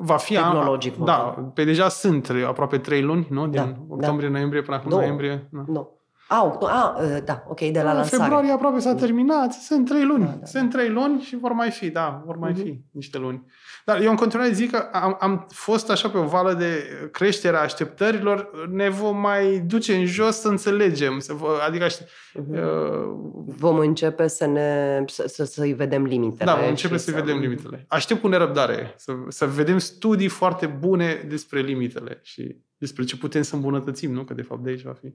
Va fi tehnologic. A, da, pe deja sunt aproape trei luni, nu? Din da, octombrie, da. noiembrie până acum, noiembrie. Da. Nu. Au, a, ă, da, ok, de la în lansare. februarie aproape s-a mm. terminat, sunt trei luni. Da, da, da, Sunt trei luni și vor mai fi, da, vor mai uh-huh. fi niște luni. Dar eu în continuare zic că am, am fost așa pe o vală de creștere a așteptărilor, ne vom mai duce în jos să înțelegem, să, adică uh-huh. uh, vom începe să ne să, să-i vedem limitele. Da, vom începe să-i să... vedem limitele. Aștept cu nerăbdare să, să vedem studii foarte bune despre limitele și despre ce putem să îmbunătățim, nu? Că de fapt de aici va fi.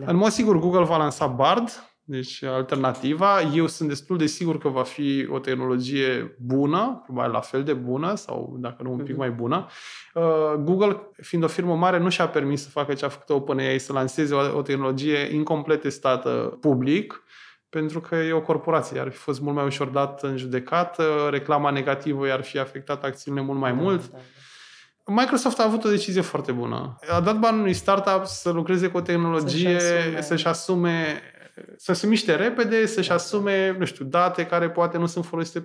Da. În mod sigur, Google va lansa Bard, deci alternativa. Eu sunt destul de sigur că va fi o tehnologie bună, probabil la fel de bună sau dacă nu un pic mhm. mai bună. Uh, Google, fiind o firmă mare, nu și-a permis să facă ce a făcut OpenAI, să lanseze o, o tehnologie incomplet testată public, pentru că e o corporație, ar fi fost mult mai ușor dat în judecată, reclama negativă i-ar fi afectat acțiunile mult mai da, mult. Da, da. Microsoft a avut o decizie foarte bună. A dat bani unui startup să lucreze cu o tehnologie, să-și asume, să-și asume să se miște repede, să-și da. asume, nu știu, date care poate nu sunt folosite 100%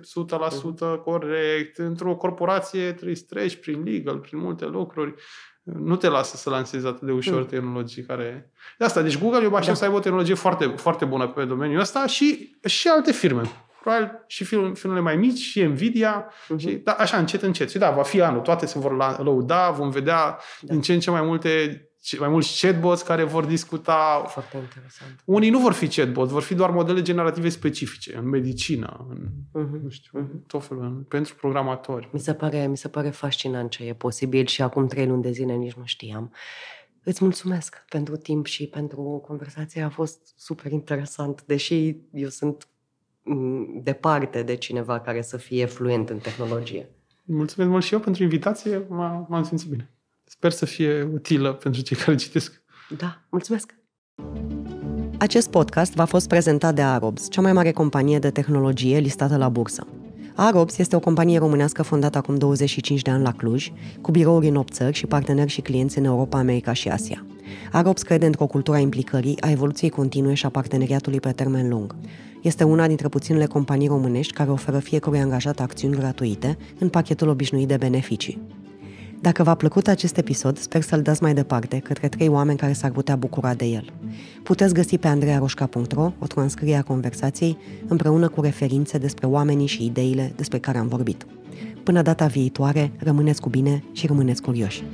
da. corect. Într-o corporație trebuie să treci prin legal, prin multe lucruri. Nu te lasă să lansezi atât de ușor mm. tehnologii care... De asta, deci Google eu mă aștept da. să aibă o tehnologie foarte, foarte bună pe domeniul ăsta și, și alte firme probabil și film, filmele mai mici și Nvidia, uh-huh. și, da, așa încet, încet. Și da, va fi anul, toate se vor lăuda, vom vedea da. din ce în ce mai multe mai mulți chatbots care vor discuta. Foarte interesant. Unii nu vor fi chatbots, vor fi doar modele generative specifice, în medicină, în, uh-huh. nu știu, uh-huh. tot felul, în, pentru programatori. Mi se, pare, mi se pare fascinant ce e posibil și acum trei luni de zile nici nu știam. Îți mulțumesc pentru timp și pentru conversație. A fost super interesant, deși eu sunt departe de cineva care să fie fluent în tehnologie. Mulțumesc mult și eu pentru invitație, m-am, simțit bine. Sper să fie utilă pentru cei care citesc. Da, mulțumesc! Acest podcast v-a fost prezentat de Arobs, cea mai mare companie de tehnologie listată la bursă. Arobs este o companie românească fondată acum 25 de ani la Cluj, cu birouri în 8 țări și parteneri și clienți în Europa, America și Asia. Arobs crede într-o cultură a implicării, a evoluției continue și a parteneriatului pe termen lung. Este una dintre puținele companii românești care oferă fiecărui angajat acțiuni gratuite în pachetul obișnuit de beneficii. Dacă v-a plăcut acest episod, sper să-l dați mai departe către trei oameni care s-ar putea bucura de el. Puteți găsi pe andrearoșca.ro o transcriere a conversației împreună cu referințe despre oamenii și ideile despre care am vorbit. Până data viitoare, rămâneți cu bine și rămâneți curioși!